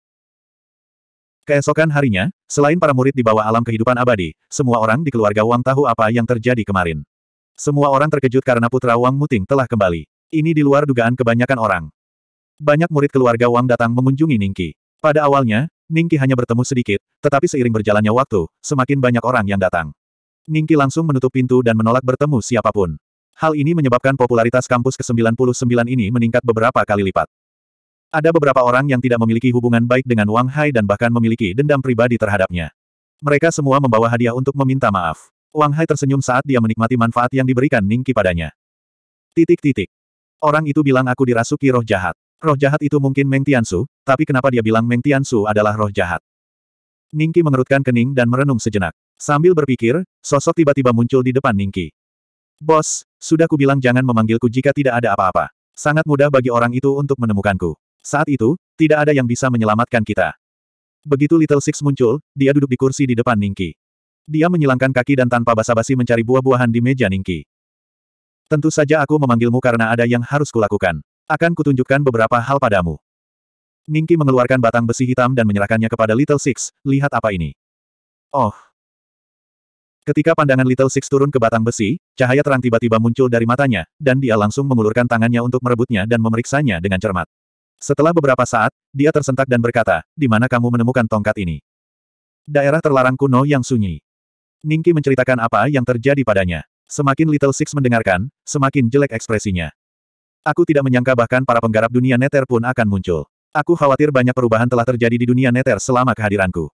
Keesokan harinya, selain para murid di bawah alam kehidupan abadi, semua orang di keluarga Wang tahu apa yang terjadi kemarin. Semua orang terkejut karena putra Wang Muting telah kembali. Ini di luar dugaan kebanyakan orang. Banyak murid keluarga Wang datang mengunjungi Ningki. Pada awalnya, Ningki hanya bertemu sedikit, tetapi seiring berjalannya waktu, semakin banyak orang yang datang. Ningki langsung menutup pintu dan menolak bertemu siapapun. Hal ini menyebabkan popularitas kampus ke-99 ini meningkat beberapa kali lipat. Ada beberapa orang yang tidak memiliki hubungan baik dengan Wang Hai dan bahkan memiliki dendam pribadi terhadapnya. Mereka semua membawa hadiah untuk meminta maaf. Wang Hai tersenyum saat dia menikmati manfaat yang diberikan Ningki padanya. Titik-titik. Orang itu bilang aku dirasuki roh jahat. Roh jahat itu mungkin Meng Tiansu, tapi kenapa dia bilang Meng Tiansu adalah roh jahat? Ningki mengerutkan kening dan merenung sejenak. Sambil berpikir, sosok tiba-tiba muncul di depan Ningki. Bos, sudah kubilang jangan memanggilku jika tidak ada apa-apa. Sangat mudah bagi orang itu untuk menemukanku. Saat itu, tidak ada yang bisa menyelamatkan kita. Begitu Little Six muncul, dia duduk di kursi di depan Ningki. Dia menyilangkan kaki dan tanpa basa-basi mencari buah-buahan di meja Ningki. Tentu saja aku memanggilmu karena ada yang harus kulakukan. Akan kutunjukkan beberapa hal padamu. Ningki mengeluarkan batang besi hitam dan menyerahkannya kepada Little Six, lihat apa ini. Oh. Ketika pandangan Little Six turun ke batang besi, cahaya terang tiba-tiba muncul dari matanya, dan dia langsung mengulurkan tangannya untuk merebutnya dan memeriksanya dengan cermat. Setelah beberapa saat, dia tersentak dan berkata, di mana kamu menemukan tongkat ini? Daerah terlarang kuno yang sunyi. Ningki menceritakan apa yang terjadi padanya. Semakin Little Six mendengarkan, semakin jelek ekspresinya. Aku tidak menyangka bahkan para penggarap dunia neter pun akan muncul. Aku khawatir banyak perubahan telah terjadi di dunia neter selama kehadiranku.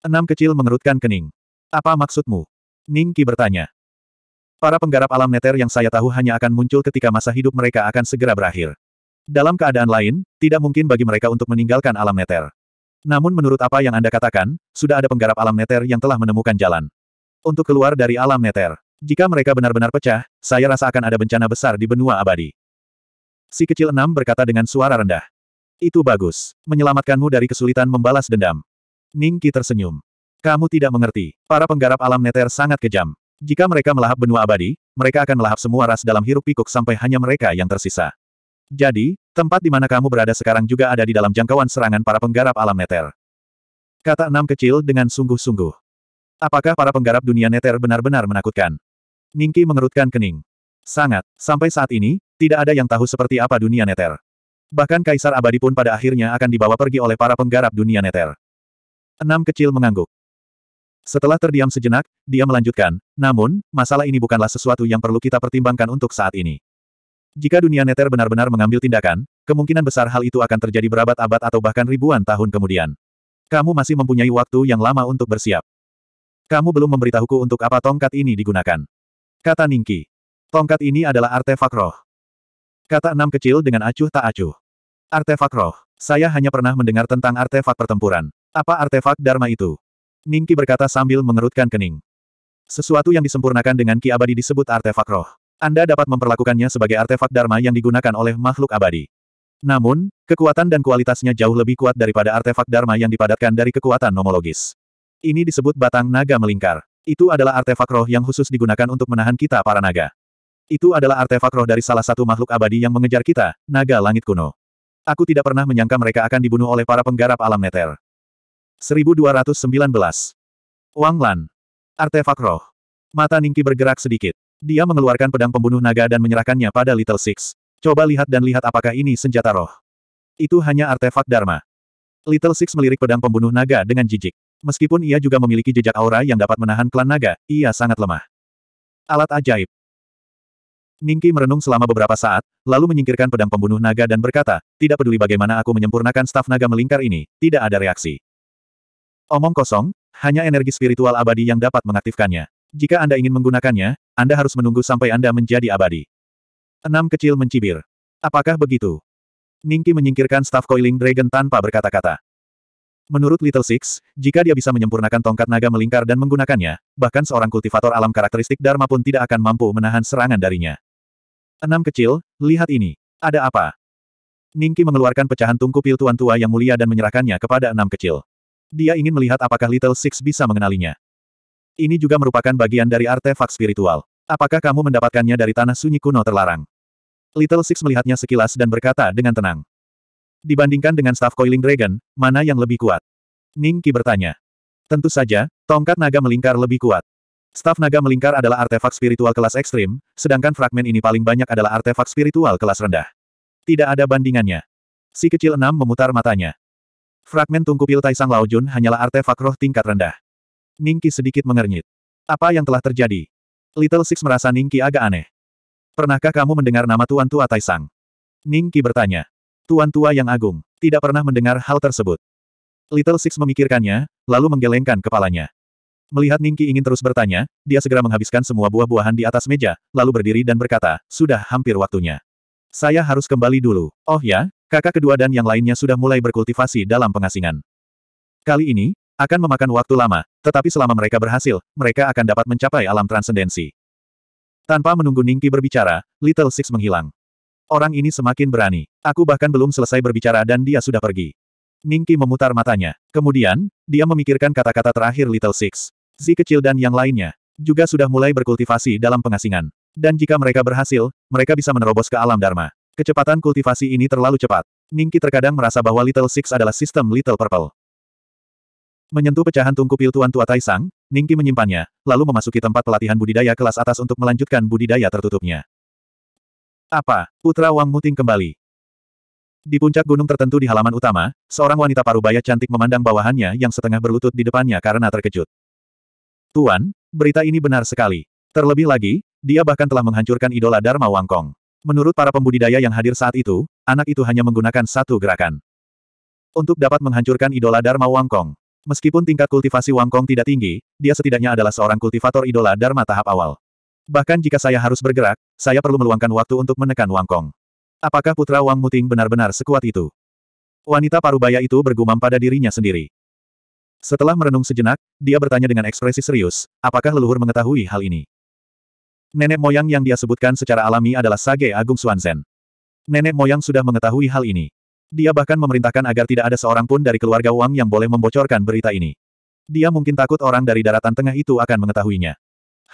Enam kecil mengerutkan kening. Apa maksudmu? Ning Qi bertanya. Para penggarap alam neter yang saya tahu hanya akan muncul ketika masa hidup mereka akan segera berakhir. Dalam keadaan lain, tidak mungkin bagi mereka untuk meninggalkan alam neter. Namun menurut apa yang Anda katakan, sudah ada penggarap alam neter yang telah menemukan jalan. Untuk keluar dari alam neter. Jika mereka benar-benar pecah, saya rasa akan ada bencana besar di benua abadi. Si kecil enam berkata dengan suara rendah. Itu bagus. Menyelamatkanmu dari kesulitan membalas dendam. Ningki tersenyum. Kamu tidak mengerti. Para penggarap alam neter sangat kejam. Jika mereka melahap benua abadi, mereka akan melahap semua ras dalam hiruk pikuk sampai hanya mereka yang tersisa. Jadi, tempat di mana kamu berada sekarang juga ada di dalam jangkauan serangan para penggarap alam neter. Kata enam kecil dengan sungguh-sungguh. Apakah para penggarap dunia neter benar-benar menakutkan? Ningki mengerutkan kening. Sangat. Sampai saat ini, tidak ada yang tahu seperti apa dunia neter. Bahkan Kaisar Abadi pun pada akhirnya akan dibawa pergi oleh para penggarap dunia neter. Enam kecil mengangguk. Setelah terdiam sejenak, dia melanjutkan, namun, masalah ini bukanlah sesuatu yang perlu kita pertimbangkan untuk saat ini. Jika dunia neter benar-benar mengambil tindakan, kemungkinan besar hal itu akan terjadi berabad-abad atau bahkan ribuan tahun kemudian. Kamu masih mempunyai waktu yang lama untuk bersiap. Kamu belum memberitahuku untuk apa tongkat ini digunakan. Kata Ningki. Tongkat ini adalah artefak roh. Kata enam kecil dengan acuh tak acuh. Artefak roh. Saya hanya pernah mendengar tentang artefak pertempuran. Apa artefak Dharma itu? Ningki berkata sambil mengerutkan kening. Sesuatu yang disempurnakan dengan ki abadi disebut artefak roh. Anda dapat memperlakukannya sebagai artefak Dharma yang digunakan oleh makhluk abadi. Namun, kekuatan dan kualitasnya jauh lebih kuat daripada artefak Dharma yang dipadatkan dari kekuatan nomologis. Ini disebut batang naga melingkar. Itu adalah artefak roh yang khusus digunakan untuk menahan kita para naga. Itu adalah artefak roh dari salah satu makhluk abadi yang mengejar kita, naga langit kuno. Aku tidak pernah menyangka mereka akan dibunuh oleh para penggarap alam neter. 1219. Wang Lan. Artefak roh. Mata Ningki bergerak sedikit. Dia mengeluarkan pedang pembunuh naga dan menyerahkannya pada Little Six. Coba lihat dan lihat apakah ini senjata roh. Itu hanya artefak Dharma. Little Six melirik pedang pembunuh naga dengan jijik. Meskipun ia juga memiliki jejak aura yang dapat menahan klan naga, ia sangat lemah. Alat ajaib. Ningki merenung selama beberapa saat, lalu menyingkirkan pedang pembunuh naga dan berkata, tidak peduli bagaimana aku menyempurnakan staf naga melingkar ini, tidak ada reaksi. Omong kosong, hanya energi spiritual abadi yang dapat mengaktifkannya. Jika Anda ingin menggunakannya, Anda harus menunggu sampai Anda menjadi abadi. Enam kecil mencibir. Apakah begitu? Ningki menyingkirkan staf coiling dragon tanpa berkata-kata. Menurut Little Six, jika dia bisa menyempurnakan tongkat naga melingkar dan menggunakannya, bahkan seorang kultivator alam karakteristik Dharma pun tidak akan mampu menahan serangan darinya. Enam kecil, lihat ini. Ada apa? Ningki mengeluarkan pecahan tungku pil tuan tua yang mulia dan menyerahkannya kepada enam kecil. Dia ingin melihat apakah Little Six bisa mengenalinya. Ini juga merupakan bagian dari artefak spiritual. Apakah kamu mendapatkannya dari tanah sunyi kuno terlarang? Little Six melihatnya sekilas dan berkata dengan tenang. Dibandingkan dengan staff coiling dragon, mana yang lebih kuat? Ningki bertanya. Tentu saja, tongkat naga melingkar lebih kuat. Staf naga melingkar adalah artefak spiritual kelas ekstrim, sedangkan fragmen ini paling banyak adalah artefak spiritual kelas rendah. Tidak ada bandingannya. Si kecil enam memutar matanya. Fragmen tungku pil Taisang Lao Jun hanyalah artefak roh tingkat rendah. Ningki sedikit mengernyit. Apa yang telah terjadi? Little Six merasa Ningki agak aneh. Pernahkah kamu mendengar nama Tuan Tua Taisang? Ningki bertanya. Tuan Tua yang agung, tidak pernah mendengar hal tersebut. Little Six memikirkannya, lalu menggelengkan kepalanya. Melihat Ningki ingin terus bertanya, dia segera menghabiskan semua buah-buahan di atas meja, lalu berdiri dan berkata, sudah hampir waktunya. Saya harus kembali dulu. Oh ya, kakak kedua dan yang lainnya sudah mulai berkultivasi dalam pengasingan. Kali ini, akan memakan waktu lama, tetapi selama mereka berhasil, mereka akan dapat mencapai alam transendensi. Tanpa menunggu Ningki berbicara, Little Six menghilang. Orang ini semakin berani. Aku bahkan belum selesai berbicara dan dia sudah pergi. Ningki memutar matanya. Kemudian, dia memikirkan kata-kata terakhir Little Six. Zi kecil dan yang lainnya, juga sudah mulai berkultivasi dalam pengasingan. Dan jika mereka berhasil, mereka bisa menerobos ke alam Dharma. Kecepatan kultivasi ini terlalu cepat. Ningki terkadang merasa bahwa Little Six adalah sistem Little Purple. Menyentuh pecahan tungku pil Tuan Tua Taisang, Ningki menyimpannya, lalu memasuki tempat pelatihan budidaya kelas atas untuk melanjutkan budidaya tertutupnya. Apa? Putra Wang Muting kembali. Di puncak gunung tertentu di halaman utama, seorang wanita parubaya cantik memandang bawahannya yang setengah berlutut di depannya karena terkejut. Tuan, berita ini benar sekali. Terlebih lagi, dia bahkan telah menghancurkan idola Dharma Wangkong. Menurut para pembudidaya yang hadir saat itu, anak itu hanya menggunakan satu gerakan. Untuk dapat menghancurkan idola Dharma Wangkong. Meskipun tingkat kultivasi Wangkong tidak tinggi, dia setidaknya adalah seorang kultivator idola Dharma tahap awal. Bahkan jika saya harus bergerak, saya perlu meluangkan waktu untuk menekan Wangkong. Apakah putra Wang Muting benar-benar sekuat itu? Wanita parubaya itu bergumam pada dirinya sendiri. Setelah merenung sejenak, dia bertanya dengan ekspresi serius, apakah leluhur mengetahui hal ini? Nenek moyang yang dia sebutkan secara alami adalah Sage Agung Suanzen. Nenek moyang sudah mengetahui hal ini. Dia bahkan memerintahkan agar tidak ada seorang pun dari keluarga Wang yang boleh membocorkan berita ini. Dia mungkin takut orang dari daratan tengah itu akan mengetahuinya.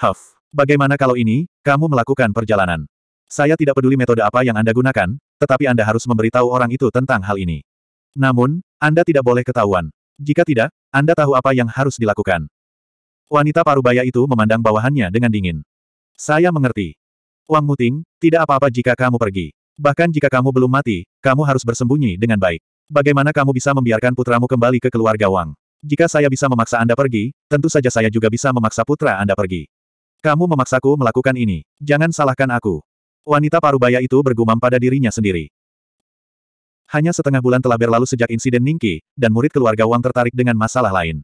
Huff, bagaimana kalau ini, kamu melakukan perjalanan? Saya tidak peduli metode apa yang Anda gunakan, tetapi Anda harus memberitahu orang itu tentang hal ini. Namun, Anda tidak boleh ketahuan. Jika tidak, Anda tahu apa yang harus dilakukan. Wanita parubaya itu memandang bawahannya dengan dingin. Saya mengerti. Wang Muting, tidak apa-apa jika kamu pergi. Bahkan jika kamu belum mati, kamu harus bersembunyi dengan baik. Bagaimana kamu bisa membiarkan putramu kembali ke keluarga Wang? Jika saya bisa memaksa Anda pergi, tentu saja saya juga bisa memaksa putra Anda pergi. Kamu memaksaku melakukan ini. Jangan salahkan aku. Wanita parubaya itu bergumam pada dirinya sendiri. Hanya setengah bulan telah berlalu sejak insiden Ningki, dan murid keluarga Wang tertarik dengan masalah lain.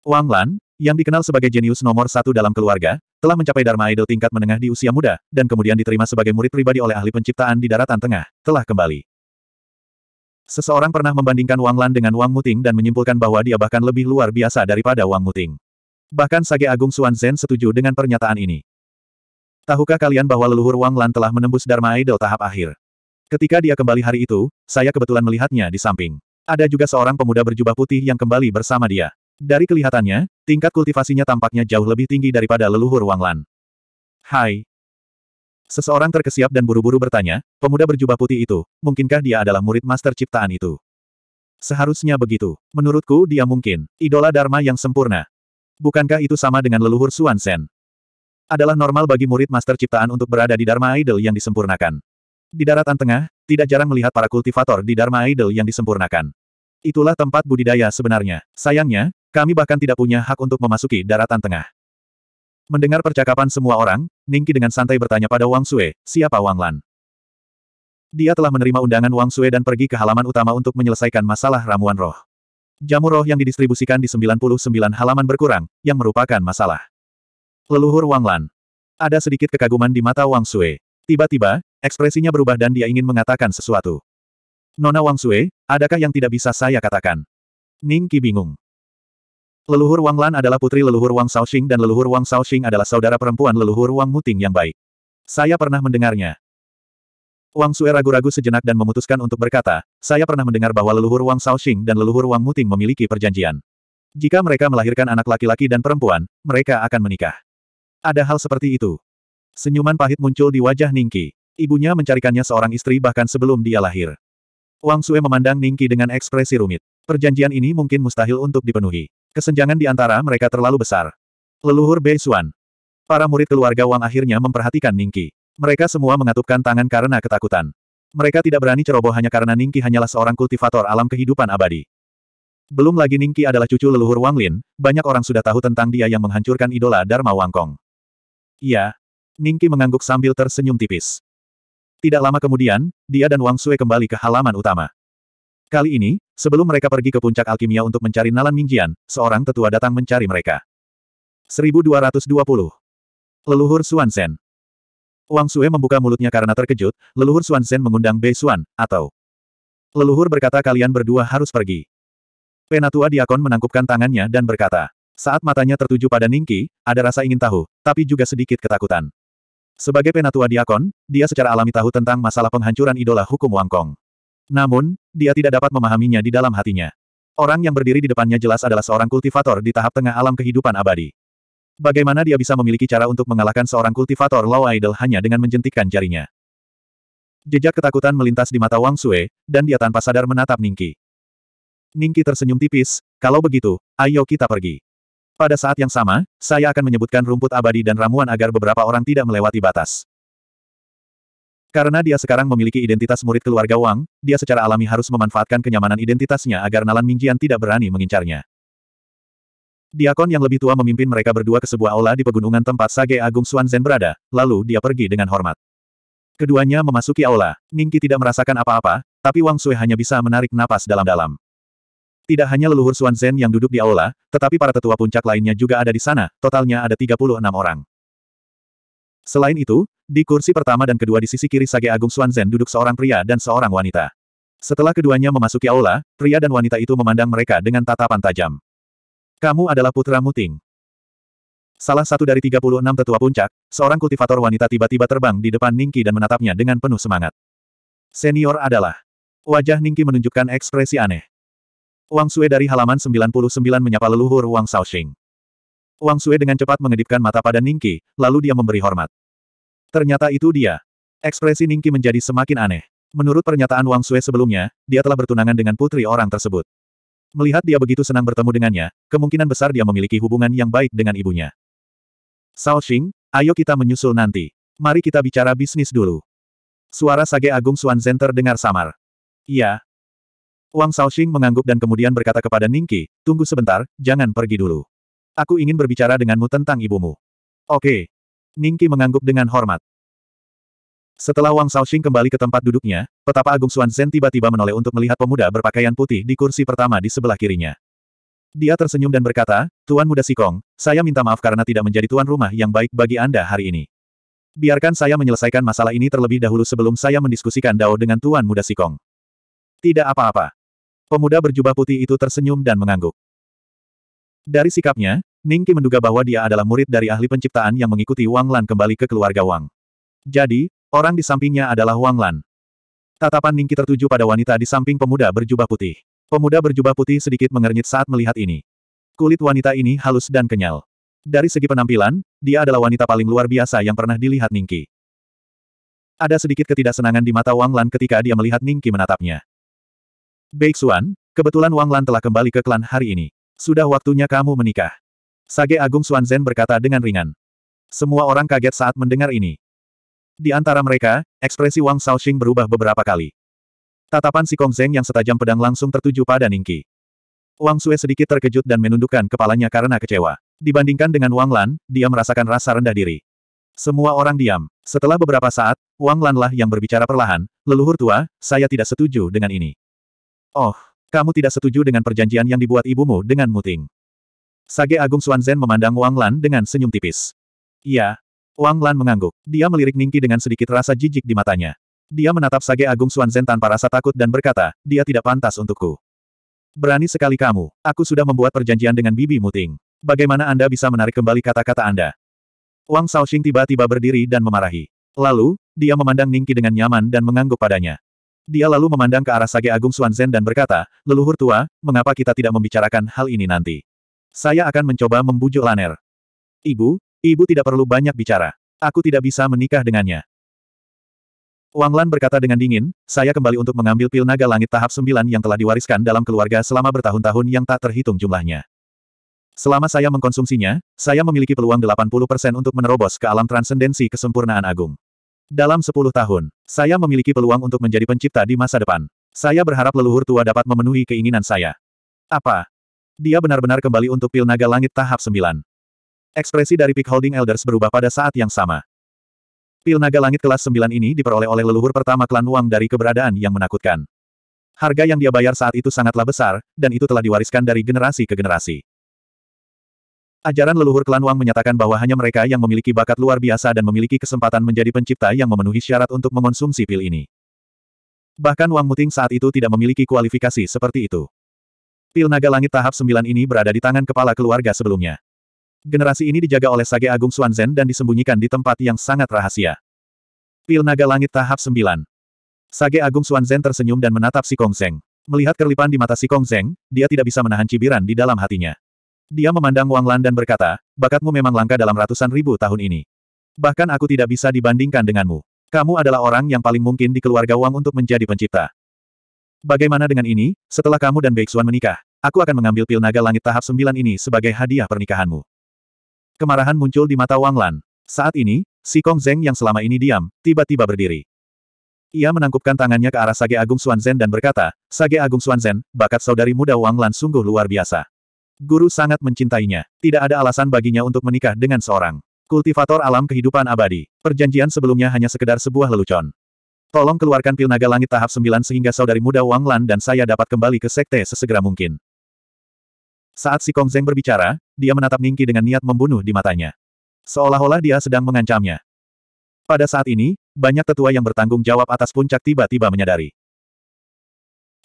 Wang Lan, yang dikenal sebagai jenius nomor satu dalam keluarga, telah mencapai Dharma Idol tingkat menengah di usia muda, dan kemudian diterima sebagai murid pribadi oleh ahli penciptaan di daratan tengah, telah kembali. Seseorang pernah membandingkan Wang Lan dengan Wang Muting dan menyimpulkan bahwa dia bahkan lebih luar biasa daripada Wang Muting. Bahkan Sage Agung Xuan Zhen setuju dengan pernyataan ini. Tahukah kalian bahwa leluhur Wang Lan telah menembus Dharma Idol tahap akhir? Ketika dia kembali hari itu, saya kebetulan melihatnya di samping. Ada juga seorang pemuda berjubah putih yang kembali bersama dia. Dari kelihatannya, tingkat kultivasinya tampaknya jauh lebih tinggi daripada leluhur Wang Lan. Hai. Seseorang terkesiap dan buru-buru bertanya, pemuda berjubah putih itu, mungkinkah dia adalah murid master ciptaan itu? Seharusnya begitu. Menurutku dia mungkin, idola Dharma yang sempurna. Bukankah itu sama dengan leluhur Suan Sen? Adalah normal bagi murid master ciptaan untuk berada di Dharma Idol yang disempurnakan. Di daratan tengah, tidak jarang melihat para kultivator di Dharma Idol yang disempurnakan. Itulah tempat budidaya sebenarnya. Sayangnya, kami bahkan tidak punya hak untuk memasuki daratan tengah. Mendengar percakapan semua orang, Ningki dengan santai bertanya pada Wang Sue, siapa Wang Lan? Dia telah menerima undangan Wang Sue dan pergi ke halaman utama untuk menyelesaikan masalah ramuan roh. Jamu roh yang didistribusikan di 99 halaman berkurang, yang merupakan masalah. Leluhur Wang Lan. Ada sedikit kekaguman di mata Wang Sue. Tiba-tiba, Ekspresinya berubah dan dia ingin mengatakan sesuatu. Nona Wang Sue, adakah yang tidak bisa saya katakan? Ning Qi bingung. Leluhur Wang Lan adalah putri leluhur Wang Shaoxing dan leluhur Wang Shaoxing adalah saudara perempuan leluhur Wang Muting yang baik. Saya pernah mendengarnya. Wang Sue ragu-ragu sejenak dan memutuskan untuk berkata, saya pernah mendengar bahwa leluhur Wang Shaoxing dan leluhur Wang Muting memiliki perjanjian. Jika mereka melahirkan anak laki-laki dan perempuan, mereka akan menikah. Ada hal seperti itu. Senyuman pahit muncul di wajah Ningki. Ibunya mencarikannya seorang istri bahkan sebelum dia lahir. Wang Sue memandang Ningki dengan ekspresi rumit. Perjanjian ini mungkin mustahil untuk dipenuhi. Kesenjangan di antara mereka terlalu besar. Leluhur Bei Xuan. Para murid keluarga Wang akhirnya memperhatikan Ningki. Mereka semua mengatupkan tangan karena ketakutan. Mereka tidak berani ceroboh hanya karena Ningki hanyalah seorang kultivator alam kehidupan abadi. Belum lagi Ningki adalah cucu leluhur Wang Lin, banyak orang sudah tahu tentang dia yang menghancurkan idola Dharma Wang Kong. Iya. Ningki mengangguk sambil tersenyum tipis. Tidak lama kemudian, dia dan Wang Sue kembali ke halaman utama. Kali ini, sebelum mereka pergi ke puncak alkimia untuk mencari Nalan Mingjian, seorang tetua datang mencari mereka. 1220. Leluhur Suansen. Wang Sue membuka mulutnya karena terkejut, leluhur Suansen mengundang Bei Suan, atau Leluhur berkata kalian berdua harus pergi. Penatua Diakon menangkupkan tangannya dan berkata, saat matanya tertuju pada Ningki, ada rasa ingin tahu, tapi juga sedikit ketakutan. Sebagai penatua diakon, dia secara alami tahu tentang masalah penghancuran idola hukum Wangkong. Namun, dia tidak dapat memahaminya di dalam hatinya. Orang yang berdiri di depannya jelas adalah seorang kultivator di tahap tengah alam kehidupan abadi. Bagaimana dia bisa memiliki cara untuk mengalahkan seorang kultivator low idol hanya dengan menjentikkan jarinya? Jejak ketakutan melintas di mata Wang Sue, dan dia tanpa sadar menatap Ningki. Ningki tersenyum tipis, kalau begitu, ayo kita pergi. Pada saat yang sama, saya akan menyebutkan rumput abadi dan ramuan agar beberapa orang tidak melewati batas. Karena dia sekarang memiliki identitas murid keluarga Wang, dia secara alami harus memanfaatkan kenyamanan identitasnya agar Nalan Mingjian tidak berani mengincarnya. Diakon yang lebih tua memimpin mereka berdua ke sebuah aula di pegunungan tempat Sage Agung Zhen berada, lalu dia pergi dengan hormat. Keduanya memasuki aula. Ningki tidak merasakan apa-apa, tapi Wang Sui hanya bisa menarik napas dalam-dalam. Tidak hanya leluhur Xuan Zhen yang duduk di aula, tetapi para tetua puncak lainnya juga ada di sana, totalnya ada 36 orang. Selain itu, di kursi pertama dan kedua di sisi kiri Sage Agung Xuan Zhen duduk seorang pria dan seorang wanita. Setelah keduanya memasuki aula, pria dan wanita itu memandang mereka dengan tatapan tajam. Kamu adalah putra Muting. Salah satu dari 36 tetua puncak, seorang kultivator wanita tiba-tiba terbang di depan Ningki dan menatapnya dengan penuh semangat. Senior adalah. Wajah Ningki menunjukkan ekspresi aneh. Wang Sue dari halaman 99 menyapa leluhur Wang Shaoxing. Wang Sue dengan cepat mengedipkan mata pada Ningki, lalu dia memberi hormat. Ternyata itu dia. Ekspresi Ningki menjadi semakin aneh. Menurut pernyataan Wang Sue sebelumnya, dia telah bertunangan dengan putri orang tersebut. Melihat dia begitu senang bertemu dengannya, kemungkinan besar dia memiliki hubungan yang baik dengan ibunya. Shaoxing, ayo kita menyusul nanti. Mari kita bicara bisnis dulu. Suara Sage Agung Xuanzhen terdengar samar. Iya, Wang Shaoxing mengangguk dan kemudian berkata kepada Ningqi, tunggu sebentar, jangan pergi dulu. Aku ingin berbicara denganmu tentang ibumu. Oke. Ningqi mengangguk dengan hormat. Setelah Wang Shaoxing kembali ke tempat duduknya, petapa Agung Suan Zhen tiba-tiba menoleh untuk melihat pemuda berpakaian putih di kursi pertama di sebelah kirinya. Dia tersenyum dan berkata, Tuan Muda Sikong, saya minta maaf karena tidak menjadi tuan rumah yang baik bagi Anda hari ini. Biarkan saya menyelesaikan masalah ini terlebih dahulu sebelum saya mendiskusikan Dao dengan Tuan Muda Sikong. Tidak apa-apa. Pemuda berjubah putih itu tersenyum dan mengangguk. Dari sikapnya, Ningki menduga bahwa dia adalah murid dari ahli penciptaan yang mengikuti Wang Lan kembali ke keluarga Wang. Jadi, orang di sampingnya adalah Wang Lan. Tatapan Ningki tertuju pada wanita di samping pemuda berjubah putih. Pemuda berjubah putih sedikit mengernyit saat melihat ini. Kulit wanita ini halus dan kenyal. Dari segi penampilan, dia adalah wanita paling luar biasa yang pernah dilihat Ningki. Ada sedikit ketidaksenangan di mata Wang Lan ketika dia melihat Ningki menatapnya. Beixuan, kebetulan Wang Lan telah kembali ke klan hari ini. Sudah waktunya kamu menikah. Sage Agung Zhen berkata dengan ringan. Semua orang kaget saat mendengar ini. Di antara mereka, ekspresi Wang Shaoxing berubah beberapa kali. Tatapan si Kong Zeng yang setajam pedang langsung tertuju pada Ningki. Wang Sue sedikit terkejut dan menundukkan kepalanya karena kecewa. Dibandingkan dengan Wang Lan, dia merasakan rasa rendah diri. Semua orang diam. Setelah beberapa saat, Wang Lan lah yang berbicara perlahan, leluhur tua, saya tidak setuju dengan ini. Oh, kamu tidak setuju dengan perjanjian yang dibuat ibumu dengan Muting. Sage Agung Xuanzen memandang Wang Lan dengan senyum tipis. Ya, Wang Lan mengangguk. Dia melirik Ningki dengan sedikit rasa jijik di matanya. Dia menatap Sage Agung Xuanzen tanpa rasa takut dan berkata, dia tidak pantas untukku. Berani sekali kamu. Aku sudah membuat perjanjian dengan Bibi Muting. Bagaimana Anda bisa menarik kembali kata-kata Anda? Wang Shaoxing tiba-tiba berdiri dan memarahi. Lalu, dia memandang Ningki dengan nyaman dan mengangguk padanya. Dia lalu memandang ke arah Sage Agung Zen dan berkata, leluhur tua, mengapa kita tidak membicarakan hal ini nanti? Saya akan mencoba membujuk Laner. Ibu, ibu tidak perlu banyak bicara. Aku tidak bisa menikah dengannya. Wang Lan berkata dengan dingin, saya kembali untuk mengambil pil naga langit tahap 9 yang telah diwariskan dalam keluarga selama bertahun-tahun yang tak terhitung jumlahnya. Selama saya mengkonsumsinya, saya memiliki peluang 80% untuk menerobos ke alam transendensi kesempurnaan agung. Dalam sepuluh tahun, saya memiliki peluang untuk menjadi pencipta di masa depan. Saya berharap leluhur tua dapat memenuhi keinginan saya. Apa? Dia benar-benar kembali untuk pil naga langit tahap 9. Ekspresi dari Peak Holding Elders berubah pada saat yang sama. Pil naga langit kelas 9 ini diperoleh oleh leluhur pertama klan Wang dari keberadaan yang menakutkan. Harga yang dia bayar saat itu sangatlah besar, dan itu telah diwariskan dari generasi ke generasi. Ajaran leluhur klan Wang menyatakan bahwa hanya mereka yang memiliki bakat luar biasa dan memiliki kesempatan menjadi pencipta yang memenuhi syarat untuk mengonsumsi pil ini. Bahkan Wang Muting saat itu tidak memiliki kualifikasi seperti itu. Pil naga langit tahap 9 ini berada di tangan kepala keluarga sebelumnya. Generasi ini dijaga oleh Sage Agung Xuanzen dan disembunyikan di tempat yang sangat rahasia. Pil naga langit tahap 9. Sage Agung Xuanzen tersenyum dan menatap si Kong Zeng. Melihat kerlipan di mata si Kong Zeng, dia tidak bisa menahan cibiran di dalam hatinya. Dia memandang Wang Lan dan berkata, bakatmu memang langka dalam ratusan ribu tahun ini. Bahkan aku tidak bisa dibandingkan denganmu. Kamu adalah orang yang paling mungkin di keluarga Wang untuk menjadi pencipta. Bagaimana dengan ini, setelah kamu dan Beixuan menikah, aku akan mengambil pil naga langit tahap sembilan ini sebagai hadiah pernikahanmu. Kemarahan muncul di mata Wang Lan. Saat ini, si Kong Zeng yang selama ini diam, tiba-tiba berdiri. Ia menangkupkan tangannya ke arah Sage Agung Xuanzen dan berkata, Sage Agung Xuanzen, bakat saudari muda Wang Lan sungguh luar biasa. Guru sangat mencintainya. Tidak ada alasan baginya untuk menikah dengan seorang kultivator alam kehidupan abadi. Perjanjian sebelumnya hanya sekedar sebuah lelucon. Tolong keluarkan pil naga langit tahap 9 sehingga saudari muda Wang Lan dan saya dapat kembali ke sekte sesegera mungkin. Saat si Kong Zeng berbicara, dia menatap Ningki dengan niat membunuh di matanya. Seolah-olah dia sedang mengancamnya. Pada saat ini, banyak tetua yang bertanggung jawab atas puncak tiba-tiba menyadari.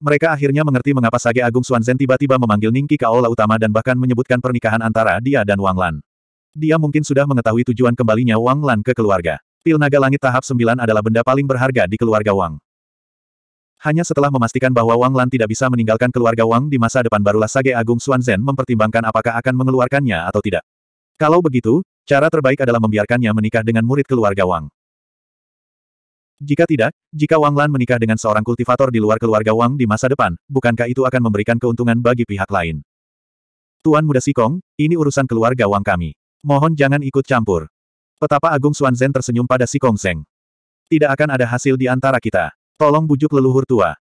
Mereka akhirnya mengerti mengapa Sage Agung Xuanzhen tiba-tiba memanggil Ningki Kaola Utama dan bahkan menyebutkan pernikahan antara dia dan Wang Lan. Dia mungkin sudah mengetahui tujuan kembalinya Wang Lan ke keluarga. Pil naga langit tahap 9 adalah benda paling berharga di keluarga Wang. Hanya setelah memastikan bahwa Wang Lan tidak bisa meninggalkan keluarga Wang di masa depan barulah Sage Agung Xuanzhen mempertimbangkan apakah akan mengeluarkannya atau tidak. Kalau begitu, cara terbaik adalah membiarkannya menikah dengan murid keluarga Wang. Jika tidak, jika Wang Lan menikah dengan seorang kultivator di luar keluarga Wang di masa depan, bukankah itu akan memberikan keuntungan bagi pihak lain? Tuan Muda Sikong, ini urusan keluarga Wang kami. Mohon jangan ikut campur. Petapa Agung Zen tersenyum pada Sikong Seng. Tidak akan ada hasil di antara kita. Tolong bujuk leluhur tua.